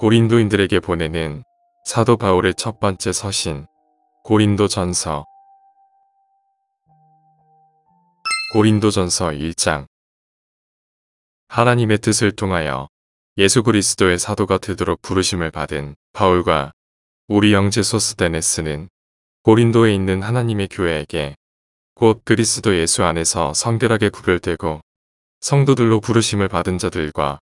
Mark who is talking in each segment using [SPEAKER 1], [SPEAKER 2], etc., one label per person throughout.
[SPEAKER 1] 고린도인들에게 보내는 사도 바울의 첫 번째 서신 고린도 전서 고린도 전서 1장 하나님의 뜻을 통하여 예수 그리스도의 사도가 되도록 부르심을 받은 바울과 우리 영제 소스데네스는 고린도에 있는 하나님의 교회에게 곧 그리스도 예수 안에서 성결하게 구별되고 성도들로 부르심을 받은 자들과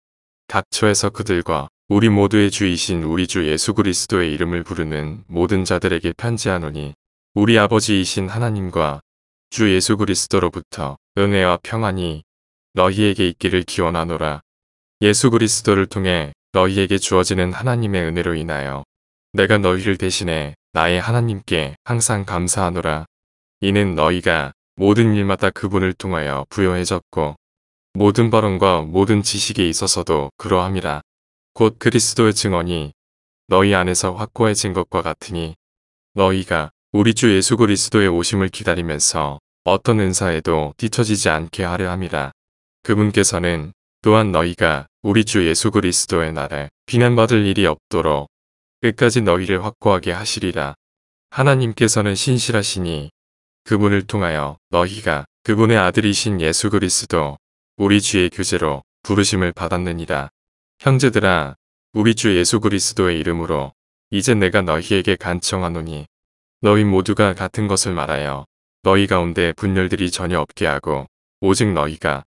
[SPEAKER 1] 각처에서 그들과 우리 모두의 주이신 우리 주 예수 그리스도의 이름을 부르는 모든 자들에게 편지하노니 우리 아버지이신 하나님과 주 예수 그리스도로부터 은혜와 평안이 너희에게 있기를 기원하노라. 예수 그리스도를 통해 너희에게 주어지는 하나님의 은혜로 인하여 내가 너희를 대신해 나의 하나님께 항상 감사하노라. 이는 너희가 모든 일마다 그분을 통하여 부여해졌고 모든 발언과 모든 지식에 있어서도 그러함이라. 곧 그리스도의 증언이 너희 안에서 확고해진 것과 같으니 너희가 우리 주 예수 그리스도의 오심을 기다리면서 어떤 은사에도 뒤처지지 않게 하려 함이라. 그분께서는 또한 너희가 우리 주 예수 그리스도의 날에 비난받을 일이 없도록 끝까지 너희를 확고하게 하시리라. 하나님께서는 신실하시니 그분을 통하여 너희가 그분의 아들이신 예수 그리스도 우리 주의 교제로 부르심을 받았느니라. 형제들아 우리 주 예수 그리스도의 이름으로 이제 내가 너희에게 간청하노니 너희 모두가 같은 것을 말하여 너희 가운데 분열들이 전혀 없게 하고 오직 너희가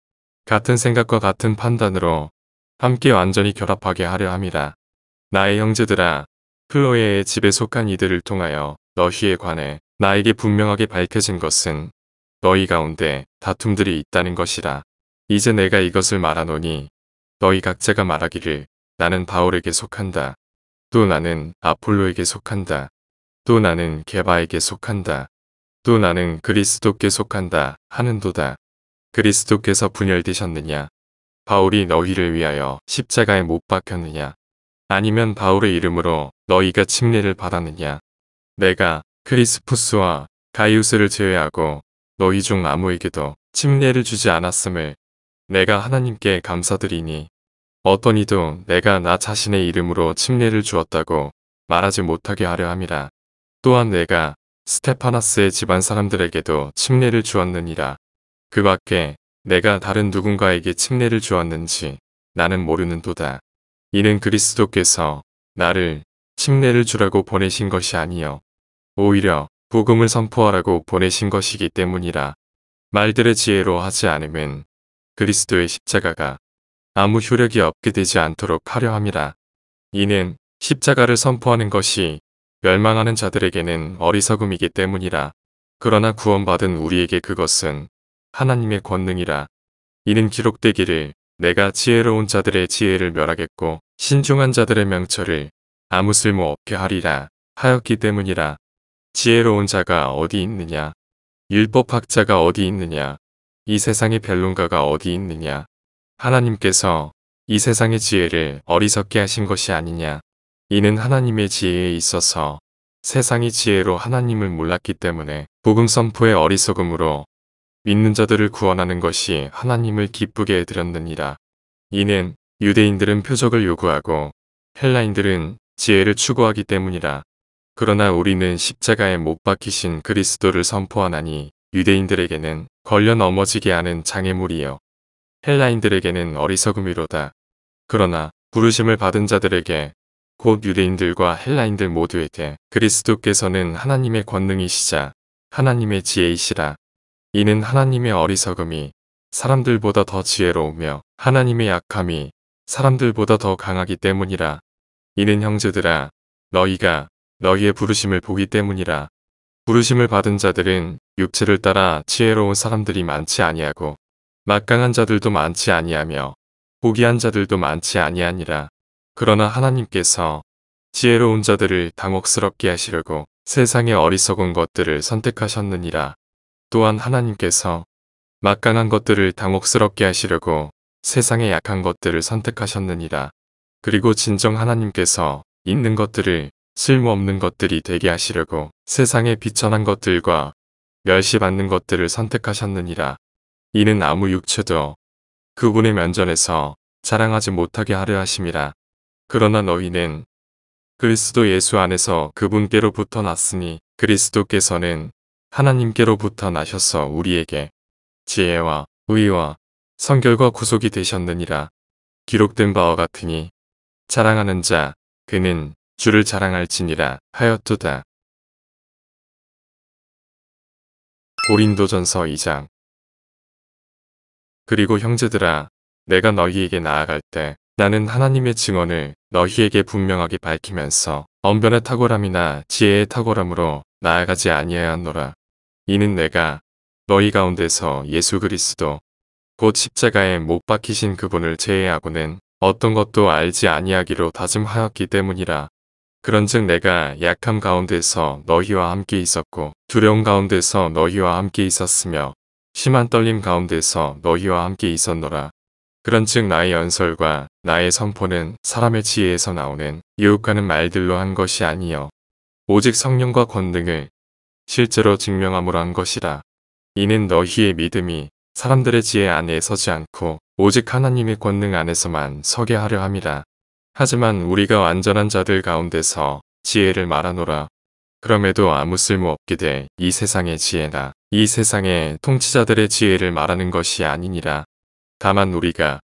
[SPEAKER 1] 같은 생각과 같은 판단으로 함께 완전히 결합하게 하려 함이라. 나의 형제들아 플로에의 그 집에 속한 이들을 통하여 너희에 관해 나에게 분명하게 밝혀진 것은 너희 가운데 다툼들이 있다는 것이라. 이제 내가 이것을 말하노니 너희 각자가 말하기를 나는 바울에게 속한다. 또 나는 아폴로에게 속한다. 또 나는 게바에게 속한다. 또 나는 그리스도께 속한다 하는도다. 그리스도께서 분열되셨느냐? 바울이 너희를 위하여 십자가에 못 박혔느냐? 아니면 바울의 이름으로 너희가 침례를 받았느냐? 내가 크리스푸스와 가이우스를 제외하고 너희 중 아무에게도 침례를 주지 않았음을 내가 하나님께 감사드리니 어떤 이도 내가 나 자신의 이름으로 침례를 주었다고 말하지 못하게 하려 함이라. 또한 내가 스테파나스의 집안 사람들에게도 침례를 주었느니라. 그 밖에 내가 다른 누군가에게 침례를 주었는지 나는 모르는도다. 이는 그리스도께서 나를 침례를 주라고 보내신 것이 아니요 오히려 복음을 선포하라고 보내신 것이기 때문이라. 말들의 지혜로 하지 않으면 그리스도의 십자가가 아무 효력이 없게 되지 않도록 하려 함이라. 이는 십자가를 선포하는 것이 멸망하는 자들에게는 어리석음이기 때문이라. 그러나 구원받은 우리에게 그것은 하나님의 권능이라. 이는 기록되기를 내가 지혜로운 자들의 지혜를 멸하겠고 신중한 자들의 명철을 아무 쓸모 없게 하리라 하였기 때문이라. 지혜로운 자가 어디 있느냐? 율법학자가 어디 있느냐? 이 세상에 변론가가 어디 있느냐. 하나님께서 이 세상의 지혜를 어리석게 하신 것이 아니냐. 이는 하나님의 지혜에 있어서 세상이 지혜로 하나님을 몰랐기 때문에 복음 선포의 어리석음으로 믿는 자들을 구원하는 것이 하나님을 기쁘게 해드렸느니라. 이는 유대인들은 표적을 요구하고 헬라인들은 지혜를 추구하기 때문이라. 그러나 우리는 십자가에 못 박히신 그리스도를 선포하나니 유대인들에게는 걸려 넘어지게 하는 장애물이여 헬라인들에게는 어리석음이로다. 그러나 부르심을 받은 자들에게 곧 유대인들과 헬라인들 모두에게 그리스도께서는 하나님의 권능이시자 하나님의 지혜이시라. 이는 하나님의 어리석음이 사람들보다 더 지혜로우며 하나님의 약함이 사람들보다 더 강하기 때문이라. 이는 형제들아 너희가 너희의 부르심을 보기 때문이라. 부르심을 받은 자들은 육체를 따라 지혜로운 사람들이 많지 아니하고 막강한 자들도 많지 아니하며 포기한 자들도 많지 아니하니라. 그러나 하나님께서 지혜로운 자들을 당혹스럽게 하시려고 세상의 어리석은 것들을 선택하셨느니라. 또한 하나님께서 막강한 것들을 당혹스럽게 하시려고 세상의 약한 것들을 선택하셨느니라. 그리고 진정 하나님께서 있는 것들을 쓸모없는 것들이 되게 하시려고 세상의 비천한 것들과 멸시받는 것들을 선택하셨느니라. 이는 아무 육체도 그분의 면전에서 자랑하지 못하게 하려 하심이라. 그러나 너희는 그리스도 예수 안에서 그분께로부터 났으니 그리스도께서는 하나님께로부터 나셔서 우리에게 지혜와 의와 성결과 구속이 되셨느니라. 기록된 바와 같으니 자랑하는 자
[SPEAKER 2] 그는 주를 자랑할지니라 하였도다. 고린도전서 2장 그리고
[SPEAKER 1] 형제들아 내가 너희에게 나아갈 때 나는 하나님의 증언을 너희에게 분명하게 밝히면서 언변의 탁월함이나 지혜의 탁월함으로 나아가지 아니하였노라. 이는 내가 너희 가운데서 예수 그리스도 곧 십자가에 못 박히신 그분을 제외하고는 어떤 것도 알지 아니하기로 다짐하였기 때문이라. 그런즉 내가 약함 가운데서 너희와 함께 있었고 두려움 가운데서 너희와 함께 있었으며 심한 떨림 가운데서 너희와 함께 있었노라. 그런즉 나의 연설과 나의 선포는 사람의 지혜에서 나오는 이웃가는 말들로 한 것이 아니요 오직 성령과 권능을 실제로 증명함으로 한 것이라. 이는 너희의 믿음이 사람들의 지혜 안에 서지 않고 오직 하나님의 권능 안에서만 서게 하려 함이라. 하지만 우리가 완전한 자들 가운데서 지혜를 말하노라. 그럼에도 아무 쓸모 없게 돼 이 세상의 지혜나 이 세상의 통치자들의 지혜를 말하는 것이 아니니라. 다만 우리가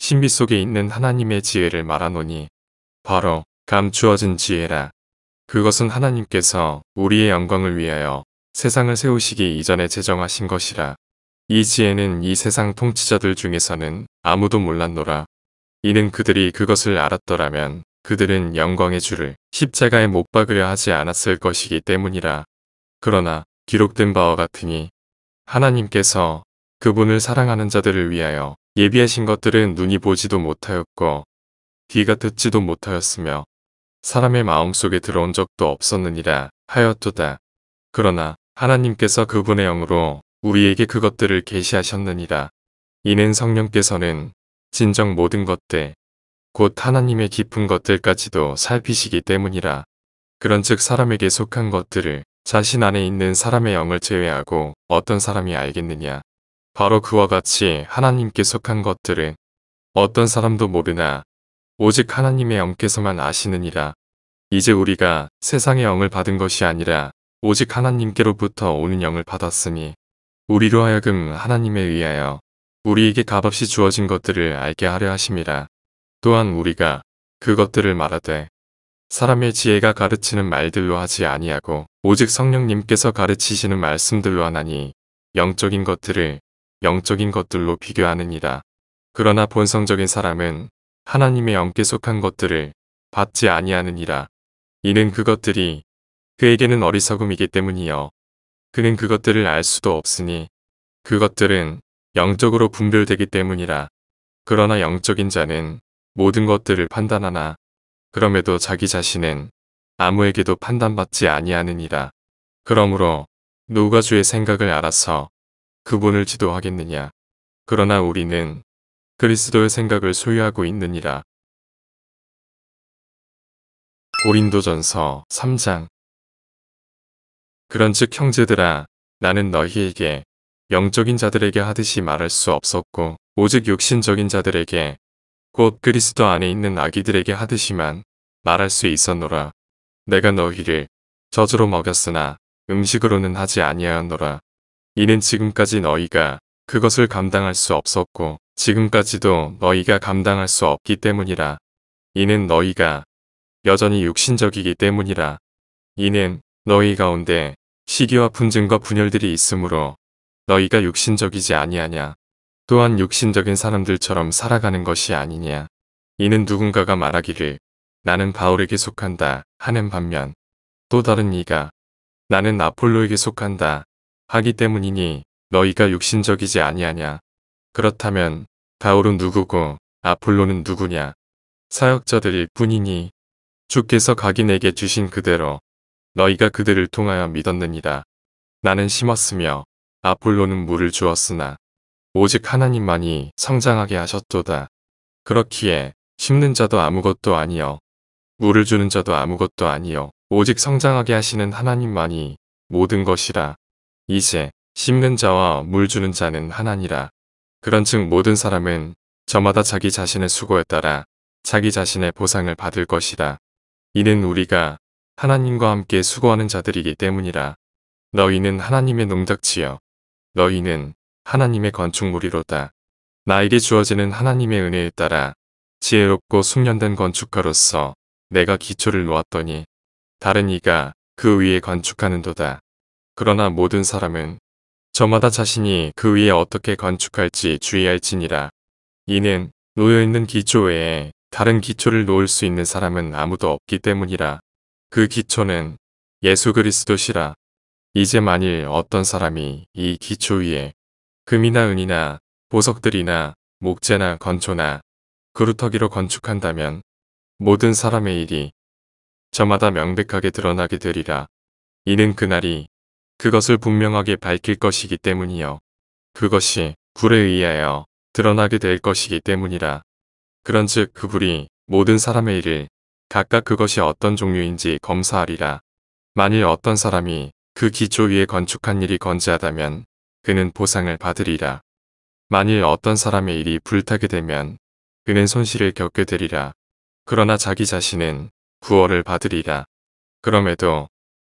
[SPEAKER 1] 신비 속에 있는 하나님의 지혜를 말하노니 바로 감추어진 지혜라. 그것은 하나님께서 우리의 영광을 위하여 세상을 세우시기 이전에 제정하신 것이라. 이 지혜는 이 세상 통치자들 중에서는 아무도 몰랐노라. 이는 그들이 그것을 알았더라면 그들은 영광의 주를 십자가에 못 박으려 하지 않았을 것이기 때문이라. 그러나 기록된 바와 같으니 하나님께서 그분을 사랑하는 자들을 위하여 예비하신 것들은 눈이 보지도 못하였고 귀가 듣지도 못하였으며 사람의 마음속에 들어온 적도 없었느니라 하였도다. 그러나 하나님께서 그분의 영으로 우리에게 그것들을 계시하셨느니라. 이는 성령께서는 진정 모든 것들, 곧 하나님의 깊은 것들까지도 살피시기 때문이라. 그런즉 사람에게 속한 것들을 자신 안에 있는 사람의 영을 제외하고 어떤 사람이 알겠느냐. 바로 그와 같이 하나님께 속한 것들은 어떤 사람도 모르나 오직 하나님의 영께서만 아시느니라. 이제 우리가 세상의 영을 받은 것이 아니라 오직 하나님께로부터 오는 영을 받았으니 우리로 하여금 하나님에 의하여 우리에게 값없이 주어진 것들을 알게 하려 하심이라. 또한 우리가 그것들을 말하되 사람의 지혜가 가르치는 말들로 하지 아니하고 오직 성령님께서 가르치시는 말씀들로 하나니 영적인 것들을 영적인 것들로 비교하느니라. 그러나 본성적인 사람은 하나님의 영께 속한 것들을 받지 아니하느니라. 이는 그것들이 그에게는 어리석음이기 때문이요. 그는 그것들을 알 수도 없으니 그것들은 영적으로 분별되기 때문이라. 그러나 영적인 자는 모든 것들을 판단하나 그럼에도 자기 자신은 아무에게도 판단받지 아니하느니라. 그러므로 누가 주의 생각을 알아서 그분을 지도하겠느냐. 그러나
[SPEAKER 2] 우리는 그리스도의 생각을 소유하고 있느니라.
[SPEAKER 1] 고린도전서 3장 그런즉 형제들아 나는 너희에게 영적인 자들에게 하듯이 말할 수 없었고 오직 육신적인 자들에게 곧 그리스도 안에 있는 아기들에게 하듯이만 말할 수 있었노라. 내가 너희를 저주로 먹였으나 음식으로는 하지 아니하였노라. 이는 지금까지 너희가 그것을 감당할 수 없었고 지금까지도 너희가 감당할 수 없기 때문이라. 이는 너희가 여전히 육신적이기 때문이라. 이는 너희 가운데 시기와 분쟁과 분열들이 있으므로 너희가 육신적이지 아니하냐. 또한 육신적인 사람들처럼 살아가는 것이 아니냐. 이는 누군가가 말하기를 나는 바울에게 속한다 하는 반면 또 다른 이가 나는 아폴로에게 속한다 하기 때문이니 너희가 육신적이지 아니하냐. 그렇다면 바울은 누구고 아폴로는 누구냐. 사역자들일 뿐이니 주께서 각인에게 주신 그대로 너희가 그들을 통하여 믿었느니라. 나는 심었으며 아폴로는 물을 주었으나 오직 하나님만이 성장하게 하셨도다. 그렇기에 심는 자도 아무것도 아니요 물을 주는 자도 아무것도 아니요 오직 성장하게 하시는 하나님만이 모든 것이라. 이제 심는 자와 물 주는 자는 하나니라. 그런즉 모든 사람은 저마다 자기 자신의 수고에 따라 자기 자신의 보상을 받을 것이다. 이는 우리가 하나님과 함께 수고하는 자들이기 때문이라. 너희는 하나님의 농덕지요 너희는 하나님의 건축물이로다. 나에게 주어지는 하나님의 은혜에 따라 지혜롭고 숙련된 건축가로서 내가 기초를 놓았더니 다른 이가 그 위에 건축하는도다. 그러나 모든 사람은 저마다 자신이 그 위에 어떻게 건축할지 주의할지니라. 이는 놓여있는 기초 외에 다른 기초를 놓을 수 있는 사람은 아무도 없기 때문이라. 그 기초는 예수 그리스도시라. 이제 만일 어떤 사람이 이 기초 위에 금이나 은이나 보석들이나 목재나 건초나 그루터기로 건축한다면 모든 사람의 일이 저마다 명백하게 드러나게 되리라. 이는 그날이 그것을 분명하게 밝힐 것이기 때문이요. 그것이 불에 의하여 드러나게 될 것이기 때문이라. 그런즉 그 불이 모든 사람의 일을 각각 그것이 어떤 종류인지 검사하리라. 만일 어떤 사람이 그 기초 위에 건축한 일이 건재하다면 그는 보상을 받으리라. 만일 어떤 사람의 일이 불타게 되면 그는 손실을 겪게 되리라. 그러나 자기 자신은 구월을 받으리라. 그럼에도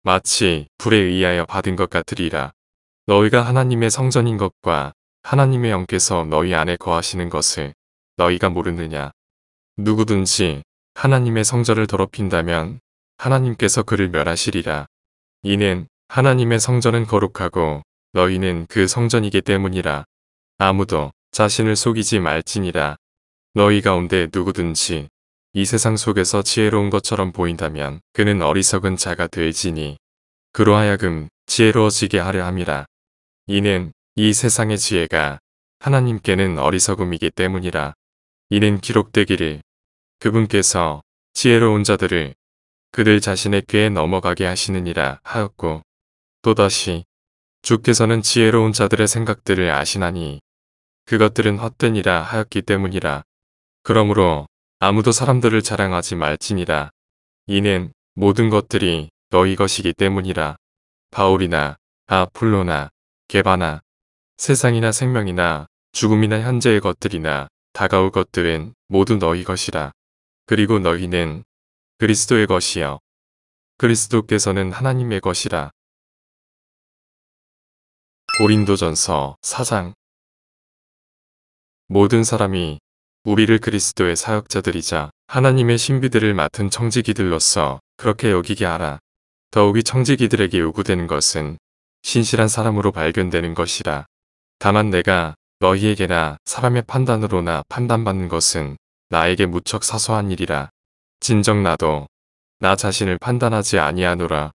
[SPEAKER 1] 마치 불에 의하여 받은 것 같으리라. 너희가 하나님의 성전인 것과 하나님의 영께서 너희 안에 거하시는 것을 너희가 모르느냐. 누구든지 하나님의 성전을 더럽힌다면 하나님께서 그를 멸하시리라. 이는 하나님의 성전은 거룩하고 너희는 그 성전이기 때문이라. 아무도 자신을 속이지 말지니라. 너희 가운데 누구든지 이 세상 속에서 지혜로운 것처럼 보인다면 그는 어리석은 자가 될지니 그로하여금 지혜로워지게 하려 함이라. 이는 이 세상의 지혜가 하나님께는 어리석음이기 때문이라. 이는 기록되기를 그분께서 지혜로운 자들을 그들 자신의 꾀에 넘어가게 하시느니라 하였고 또다시 주께서는 지혜로운 자들의 생각들을 아시나니 그것들은 헛된이라 하였기 때문이라. 그러므로 아무도 사람들을 자랑하지 말지니라. 이는 모든 것들이 너희 것이기 때문이라. 바울이나 아폴로나 개바나 세상이나 생명이나 죽음이나 현재의 것들이나 다가올 것들은 모두 너희 것이라. 그리고 너희는 그리스도의 것이요. 그리스도께서는 하나님의 것이라.
[SPEAKER 2] 고린도전서 4장
[SPEAKER 1] 모든 사람이 우리를 그리스도의 사역자들이자 하나님의 신비들을 맡은 청지기들로서 그렇게 여기게 하라. 더욱이 청지기들에게 요구되는 것은 신실한 사람으로 발견되는 것이라. 다만 내가 너희에게나 사람의 판단으로나 판단받는 것은 나에게 무척 사소한 일이라. 진정 나도 나 자신을 판단하지 아니하노라.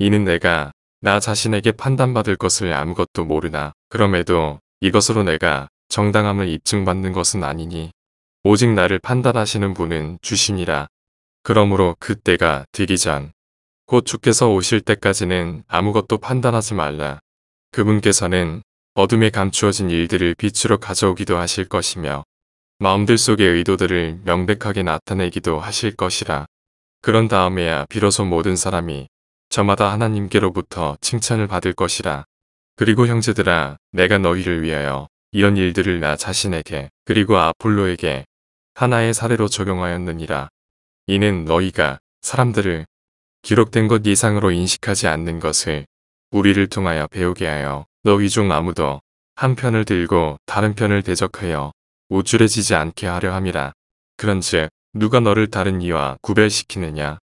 [SPEAKER 1] 이는 내가 나 자신에게 판단받을 것을 아무것도 모르나 그럼에도 이것으로 내가 정당함을 입증받는 것은 아니니 오직 나를 판단하시는 분은 주시니라. 그러므로 그때가 되기 전 곧 주께서 오실 때까지는 아무것도 판단하지 말라. 그분께서는 어둠에 감추어진 일들을 빛으로 가져오기도 하실 것이며 마음들 속의 의도들을 명백하게 나타내기도 하실 것이라. 그런 다음에야 비로소 모든 사람이 저마다 하나님께로부터 칭찬을 받을 것이라. 그리고 형제들아 내가 너희를 위하여 이런 일들을 나 자신에게 그리고 아폴로에게 하나의 사례로 적용하였느니라. 이는 너희가 사람들을 기록된 것 이상으로 인식하지 않는 것을 우리를 통하여 배우게 하여 너희 중 아무도 한 편을 들고 다른 편을 대적하여 우쭐해지지 않게 하려 함이라. 그런즉 누가 너를 다른 이와 구별시키느냐.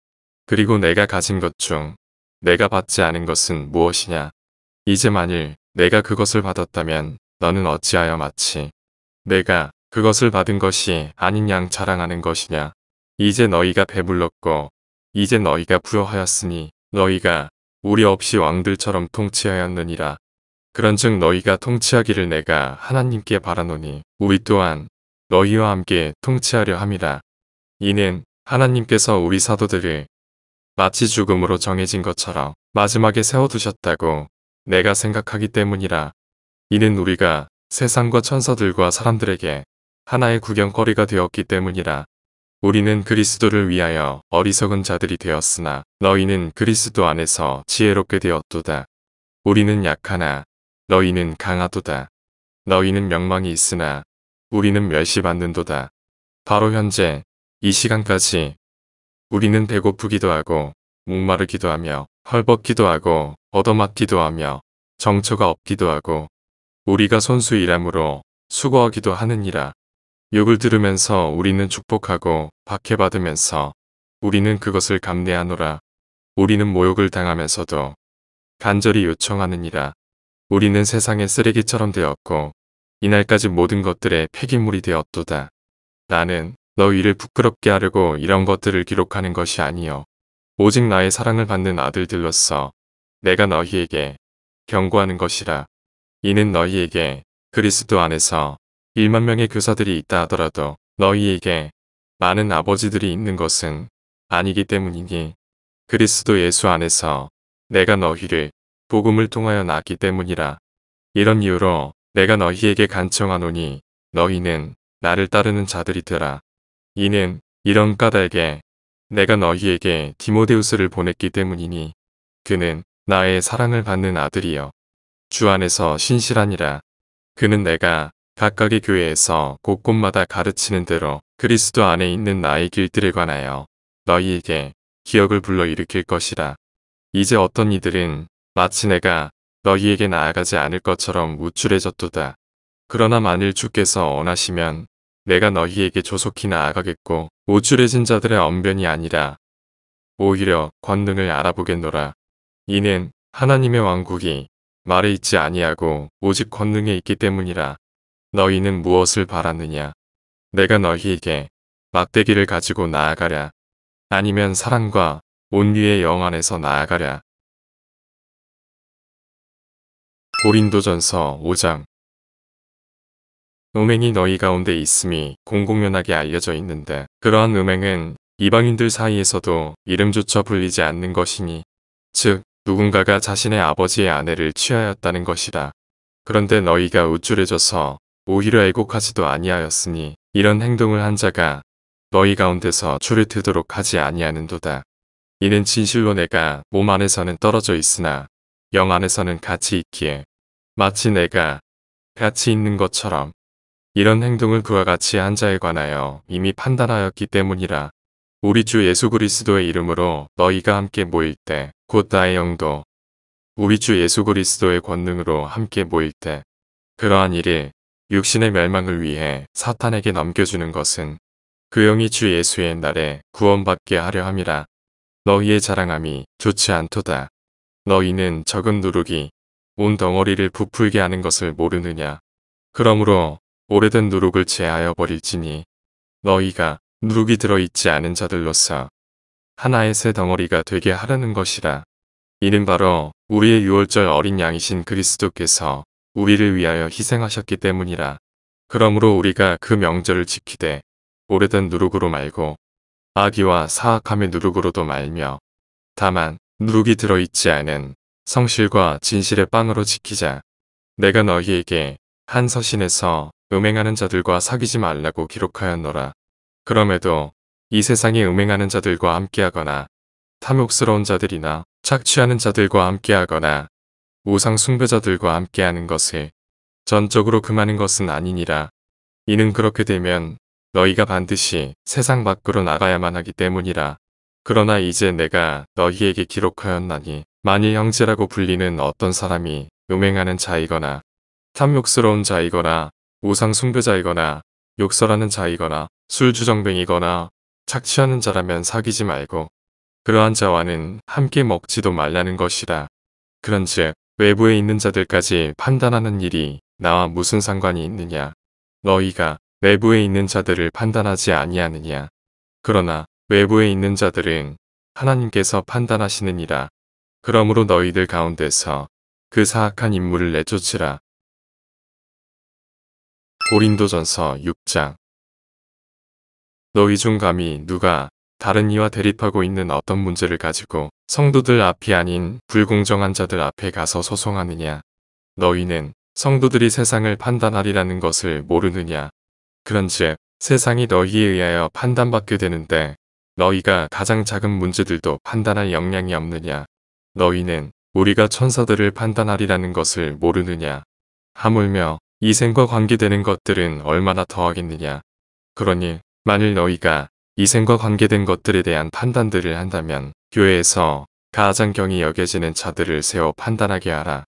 [SPEAKER 1] 그리고 내가 가진 것중 내가 받지 않은 것은 무엇이냐? 이제 만일 내가 그것을 받았다면 너는 어찌하여 마치 내가 그것을 받은 것이 아닌 양 자랑하는 것이냐? 이제 너희가 배불렀고 이제 너희가 부여하였으니 너희가 우리 없이 왕들처럼 통치하였느니라. 그런즉 너희가 통치하기를 내가 하나님께 바라노니 우리 또한 너희와 함께 통치하려 함이라. 이는 하나님께서 우리 사도들을 마치 죽음으로 정해진 것처럼 마지막에 세워두셨다고 내가 생각하기 때문이라. 이는 우리가 세상과 천사들과 사람들에게 하나의 구경거리가 되었기 때문이라. 우리는 그리스도를 위하여 어리석은 자들이 되었으나 너희는 그리스도 안에서 지혜롭게 되었도다. 우리는 약하나 너희는 강하도다. 너희는 명망이 있으나 우리는 멸시받는도다. 바로 현재 이 시간까지 우리는 배고프기도 하고 목마르기도 하며 헐벗기도 하고 얻어맞기도 하며 정처가 없기도 하고 우리가 손수 일함으로 수고하기도 하느니라. 욕을 들으면서 우리는 축복하고 박해받으면서 우리는 그것을 감내하노라. 우리는 모욕을 당하면서도 간절히 요청하느니라. 우리는 세상의 쓰레기처럼 되었고 이날까지 모든 것들의 폐기물이 되었도다. 나는 너희를 부끄럽게 하려고 이런 것들을 기록하는 것이 아니요. 오직 나의 사랑을 받는 아들들로서 내가 너희에게 경고하는 것이라. 이는 너희에게 그리스도 안에서 1만 명의 교사들이 있다 하더라도 너희에게 많은 아버지들이 있는 것은 아니기 때문이니 그리스도 예수 안에서 내가 너희를 복음을 통하여 낳기 때문이라. 이런 이유로 내가 너희에게 간청하노니 너희는 나를 따르는 자들이더라. 이는 이런 까닭에 내가 너희에게 디모데우스를 보냈기 때문이니 그는 나의 사랑을 받는 아들이여 주 안에서 신실하니라 그는 내가 각각의 교회에서 곳곳마다 가르치는 대로 그리스도 안에 있는 나의 길들에 관하여 너희에게 기억을 불러일으킬 것이라 이제 어떤 이들은 마치 내가 너희에게 나아가지 않을 것처럼 우쭐해졌도다 그러나 만일 주께서 원하시면 내가 너희에게 조속히 나아가겠고 우쭐해진 자들의 언변이 아니라 오히려 권능을 알아보겠노라. 이는 하나님의 왕국이 말에 있지 아니하고 오직 권능에 있기 때문이라. 너희는 무엇을 바라느냐? 내가 너희에게 막대기를 가지고 나아가랴. 아니면
[SPEAKER 2] 사랑과 온유의 영 안에서 나아가랴.
[SPEAKER 1] 고린도전서 5장 음행이 너희 가운데 있음이 공공연하게 알려져 있는데 그러한 음행은 이방인들 사이에서도 이름조차 불리지 않는 것이니 즉 누군가가 자신의 아버지의 아내를 취하였다는 것이다. 그런데 너희가 우쭐해져서 오히려 애곡하지도 아니하였으니 이런 행동을 한 자가 너희 가운데서 줄을 트도록 하지 아니하는도다. 이는 진실로 내가 몸 안에서는 떨어져 있으나 영 안에서는 같이 있기에 마치 내가 같이 있는 것처럼 이런 행동을 그와 같이 한 자에 관하여 이미 판단하였기 때문이라. 우리 주 예수 그리스도의 이름으로 너희가 함께 모일 때 곧 나의 영도 우리 주 예수 그리스도의 권능으로 함께 모일 때 그러한 일이 육신의 멸망을 위해 사탄에게 넘겨주는 것은 그 영이 주 예수의 날에 구원받게 하려 함이라. 너희의 자랑함이 좋지 않도다. 너희는 적은 누룩이 온 덩어리를 부풀게 하는 것을 모르느냐. 그러므로 오래된 누룩을 제하여 버릴지니 너희가 누룩이 들어있지 않은 자들로서 하나의 새 덩어리가 되게 하라는 것이라. 이는 바로 우리의 유월절 어린 양이신 그리스도께서 우리를 위하여 희생하셨기 때문이라. 그러므로 우리가 그 명절을 지키되 오래된 누룩으로 말고 악기와 사악함의 누룩으로도 말며 다만 누룩이 들어있지 않은 성실과 진실의 빵으로 지키자. 내가 너희에게 한 서신에서 음행하는 자들과 사귀지 말라고 기록하였노라. 그럼에도 이 세상에 음행하는 자들과 함께하거나 탐욕스러운 자들이나 착취하는 자들과 함께하거나 우상 숭배자들과 함께하는 것을 전적으로 금하는 것은 아니니라. 이는 그렇게 되면 너희가 반드시 세상 밖으로 나가야만 하기 때문이라. 그러나 이제 내가 너희에게 기록하였나니 만일 형제라고 불리는 어떤 사람이 음행하는 자이거나 탐욕스러운 자이거나 우상 숭배자이거나 욕설하는 자이거나 술주정뱅이거나 착취하는 자라면 사귀지 말고 그러한 자와는 함께 먹지도 말라는 것이다 그런즉 외부에 있는 자들까지 판단하는 일이 나와 무슨 상관이 있느냐. 너희가 외부에 있는 자들을 판단하지 아니하느냐. 그러나 외부에 있는 자들은 하나님께서 판단하시느니라. 그러므로 너희들 가운데서 그 사악한 인물을 내쫓으라. 고린도전서 6장 너희 중 감히 누가 다른 이와 대립하고 있는 어떤 문제를 가지고 성도들 앞이 아닌 불공정한 자들 앞에 가서 소송하느냐 너희는 성도들이 세상을 판단하리라는 것을 모르느냐 그런즉 세상이 너희에 의하여 판단받게 되는데 너희가 가장 작은 문제들도 판단할 역량이 없느냐 너희는 우리가 천사들을 판단하리라는 것을 모르느냐 하물며 이생과 관계되는 것들은 얼마나 더하겠느냐. 그러니 만일 너희가 이생과 관계된 것들에 대한 판단들을 한다면 교회에서 가장경이 여겨지는 자들을 세워 판단하게 하라.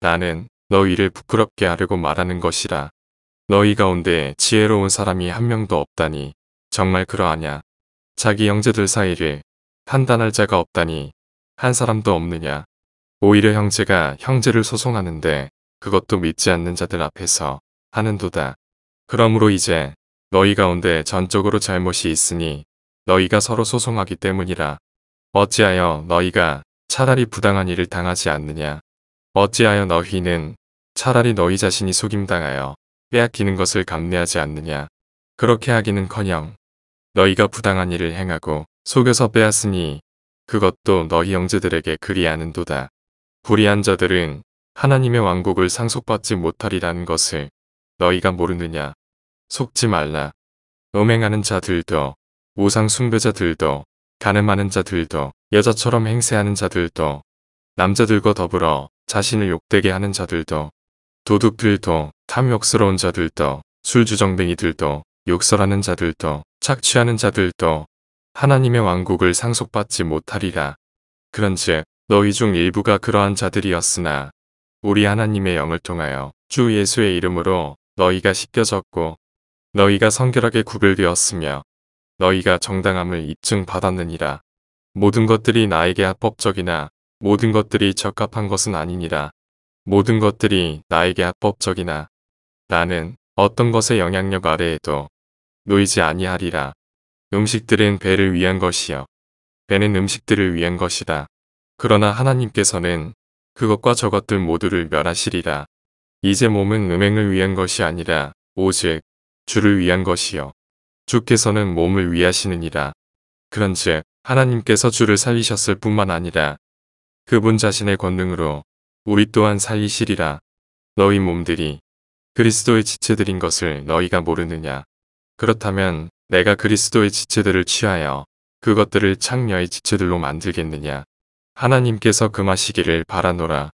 [SPEAKER 1] 나는 너희를 부끄럽게 하려고 말하는 것이라. 너희 가운데 지혜로운 사람이 한 명도 없다니 정말 그러하냐. 자기 형제들 사이를 판단할 자가 없다니 한 사람도 없느냐. 오히려 형제가 형제를 소송하는데 그것도 믿지 않는 자들 앞에서 하는도다. 그러므로 이제 너희 가운데 전적으로 잘못이 있으니 너희가 서로 소송하기 때문이라. 어찌하여 너희가 차라리 부당한 일을 당하지 않느냐. 어찌하여 너희는 차라리 너희 자신이 속임당하여 빼앗기는 것을 감내하지 않느냐. 그렇게 하기는커녕 너희가 부당한 일을 행하고 속여서 빼앗으니 그것도 너희 형제들에게 그리 하는도다. 불의한 자들은 하나님의 왕국을 상속받지 못하리라는 것을 너희가 모르느냐. 속지 말라. 음행하는 자들도 우상 숭배자들도 가늠하는 자들도 여자처럼 행세하는 자들도 남자들과 더불어 자신을 욕되게 하는 자들도 도둑들도 탐욕스러운 자들도 술주정뱅이들도 욕설하는 자들도 착취하는 자들도 하나님의 왕국을 상속받지 못하리라. 그런즉 너희 중 일부가 그러한 자들이었으나 우리 하나님의 영을 통하여 주 예수의 이름으로 너희가 씻겨졌고 너희가 성결하게 구별되었으며 너희가 정당함을 입증받았느니라. 모든 것들이 나에게 합법적이나 모든 것들이 적합한 것은 아니니라. 모든 것들이 나에게 합법적이나 나는 어떤 것의 영향력 아래에도 놓이지 아니하리라. 음식들은 배를 위한 것이여 배는 음식들을 위한 것이다. 그러나 하나님께서는 그것과 저것들 모두를 멸하시리라. 이제 몸은 음행을 위한 것이 아니라 오직 주를 위한 것이요. 주께서는 몸을 위하시느니라. 그런즉 하나님께서 주를 살리셨을 뿐만 아니라 그분 자신의 권능으로 우리 또한 살리시리라. 너희 몸들이 그리스도의 지체들인 것을 너희가 모르느냐. 그렇다면 내가 그리스도의 지체들을 취하여 그것들을 창녀의 지체들로 만들겠느냐. 하나님께서 금하시기를 바라노라.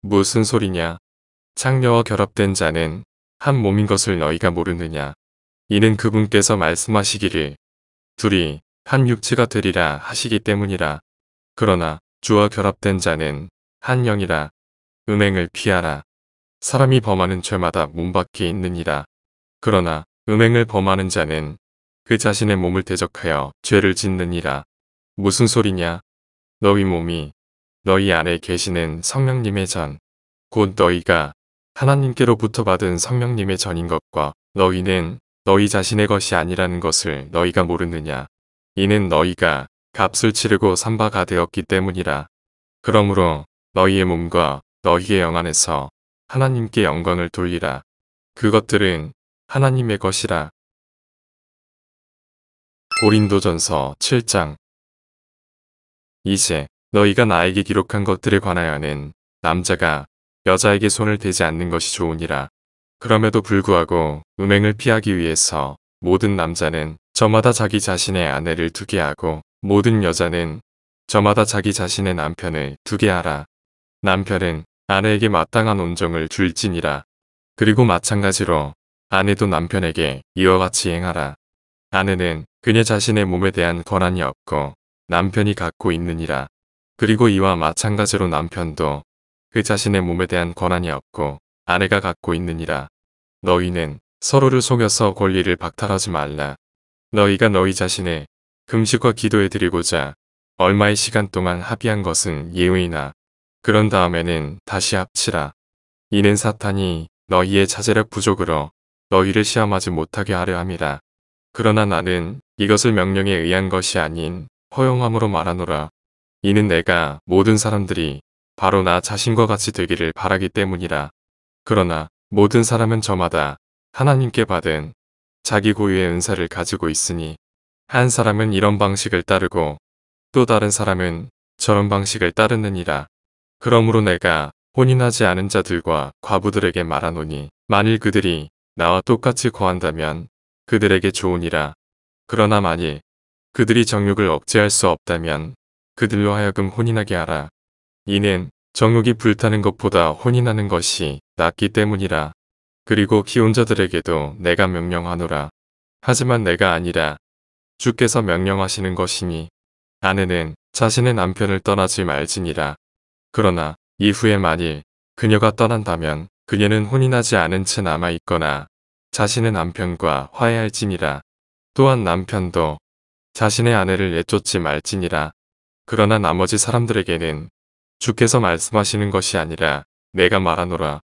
[SPEAKER 1] 무슨 소리냐? 창녀와 결합된 자는 한 몸인 것을 너희가 모르느냐? 이는 그분께서 말씀하시기를 둘이 한 육체가 되리라 하시기 때문이라. 그러나 주와 결합된 자는 한 영이라. 음행을 피하라. 사람이 범하는 죄마다 몸 밖에 있느니라. 그러나 음행을 범하는 자는 그 자신의 몸을 대적하여 죄를 짓느니라. 무슨 소리냐? 너희 몸이 너희 안에 계시는 성령님의 전, 곧 너희가 하나님께로부터 받은 성령님의 전인 것과 너희는 너희 자신의 것이 아니라는 것을 너희가 모르느냐. 이는 너희가 값을 치르고 삼바가 되었기 때문이라. 그러므로 너희의 몸과 너희의 영 안에서 하나님께 영광을 돌리라. 그것들은 하나님의 것이라.
[SPEAKER 2] 고린도전서 7장
[SPEAKER 1] 이제 너희가 나에게 기록한 것들에 관하여는 남자가 여자에게 손을 대지 않는 것이 좋으니라. 그럼에도 불구하고 음행을 피하기 위해서 모든 남자는 저마다 자기 자신의 아내를 두게 하고 모든 여자는 저마다 자기 자신의 남편을 두게 하라. 남편은 아내에게 마땅한 온정을 줄지니라. 그리고 마찬가지로 아내도 남편에게 이와 같이 행하라. 아내는 그녀 자신의 몸에 대한 권한이 없고 남편이 갖고 있느니라. 그리고 이와 마찬가지로 남편도 그 자신의 몸에 대한 권한이 없고 아내가 갖고 있느니라. 너희는 서로를 속여서 권리를 박탈하지 말라. 너희가 너희 자신의 금식과 기도해 드리고자 얼마의 시간 동안 합의한 것은 예외이나 그런 다음에는 다시 합치라. 이는 사탄이 너희의 자제력 부족으로 너희를 시험하지 못하게 하려 함이라. 그러나 나는 이것을 명령에 의한 것이 아닌 허용함으로 말하노라. 이는 내가 모든 사람들이 바로 나 자신과 같이 되기를 바라기 때문이라. 그러나 모든 사람은 저마다 하나님께 받은 자기 고유의 은사를 가지고 있으니 한 사람은 이런 방식을 따르고 또 다른 사람은 저런 방식을 따르느니라. 그러므로 내가 혼인하지 않은 자들과 과부들에게 말하노니 만일 그들이 나와 똑같이 거한다면 그들에게 좋으니라. 그러나 만일 그들이 정욕을 억제할 수 없다면 그들로 하여금 혼인하게 하라. 이는 정욕이 불타는 것보다 혼인하는 것이 낫기 때문이라. 그리고 기혼자들에게도 내가 명령하노라. 하지만 내가 아니라 주께서 명령하시는 것이니 아내는 자신의 남편을 떠나지 말지니라. 그러나 이후에 만일 그녀가 떠난다면 그녀는 혼인하지 않은 채 남아있거나 자신의 남편과 화해할지니라. 또한 남편도 자신의 아내를 애쫓지 말지니라. 그러나 나머지 사람들에게는 주께서 말씀하시는 것이 아니라 내가 말하노라.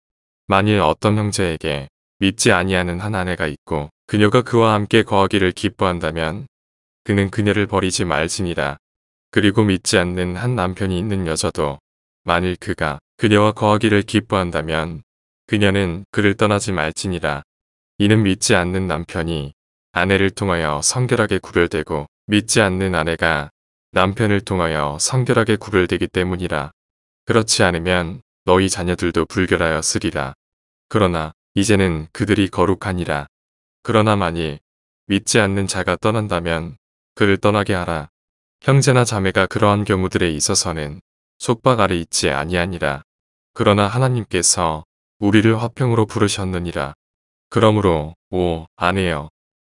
[SPEAKER 1] 만일 어떤 형제에게 믿지 아니하는 한 아내가 있고 그녀가 그와 함께 거하기를 기뻐한다면 그는 그녀를 버리지 말지니라. 그리고 믿지 않는 한 남편이 있는 여자도 만일 그가 그녀와 거하기를 기뻐한다면 그녀는 그를 떠나지 말지니라. 이는 믿지 않는 남편이 아내를 통하여 성결하게 구별되고 믿지 않는 아내가 남편을 통하여 성결하게 구별되기 때문이라. 그렇지 않으면 너희 자녀들도 불결하여 쓰리라. 그러나 이제는 그들이 거룩하니라. 그러나 만일 믿지 않는 자가 떠난다면 그를 떠나게 하라. 형제나 자매가 그러한 경우들에 있어서는 속박 아래 있지 아니하니라. 그러나 하나님께서 우리를 화평으로 부르셨느니라. 그러므로 오 아내여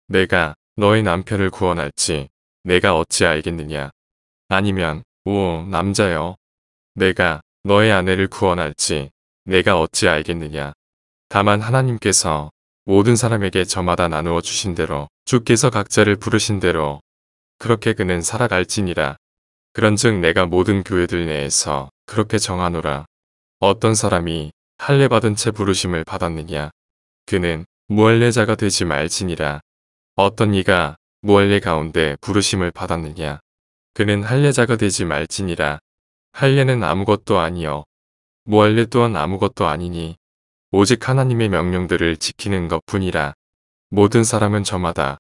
[SPEAKER 1] 내가 너의 남편을 구원할지 내가 어찌 알겠느냐. 아니면 오 남자여 내가 너의 아내를 구원할지 내가 어찌 알겠느냐. 다만 하나님께서 모든 사람에게 저마다 나누어 주신 대로 주께서 각자를 부르신 대로 그렇게 그는 살아갈지니라. 그런즉 내가 모든 교회들 내에서 그렇게 정하노라. 어떤 사람이 할례 받은 채 부르심을 받았느냐. 그는 무할례자가 되지 말지니라. 어떤 이가 무할례 가운데 부르심을 받았느냐 그는 할례자가 되지 말지니라 할례는 아무것도 아니요 무할례 또한 아무것도 아니니 오직 하나님의 명령들을 지키는 것뿐이라 모든 사람은 저마다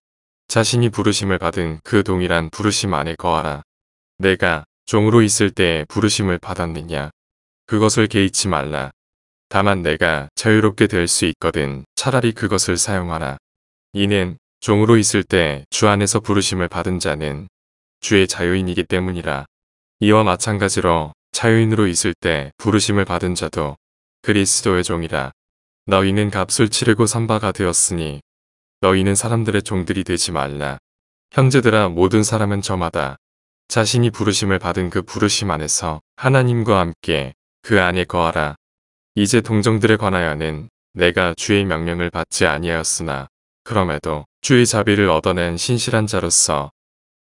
[SPEAKER 1] 자신이 부르심을 받은 그 동일한 부르심 안에 거하라 내가 종으로 있을 때에 부르심을 받았느냐 그것을 개의치 말라 다만 내가 자유롭게 될 수 있거든 차라리 그것을 사용하라 이는 종으로 있을 때 주 안에서 부르심을 받은 자는 주의 자유인이기 때문이라. 이와 마찬가지로 자유인으로 있을 때 부르심을 받은 자도 그리스도의 종이라. 너희는 값을 치르고 삼바가 되었으니 너희는 사람들의 종들이 되지 말라. 형제들아 모든 사람은 저마다 자신이 부르심을 받은 그 부르심 안에서 하나님과 함께 그 안에 거하라. 이제 동정들에 관하여는 내가 주의 명령을 받지 아니하였으나 그럼에도 주의 자비를 얻어낸 신실한 자로서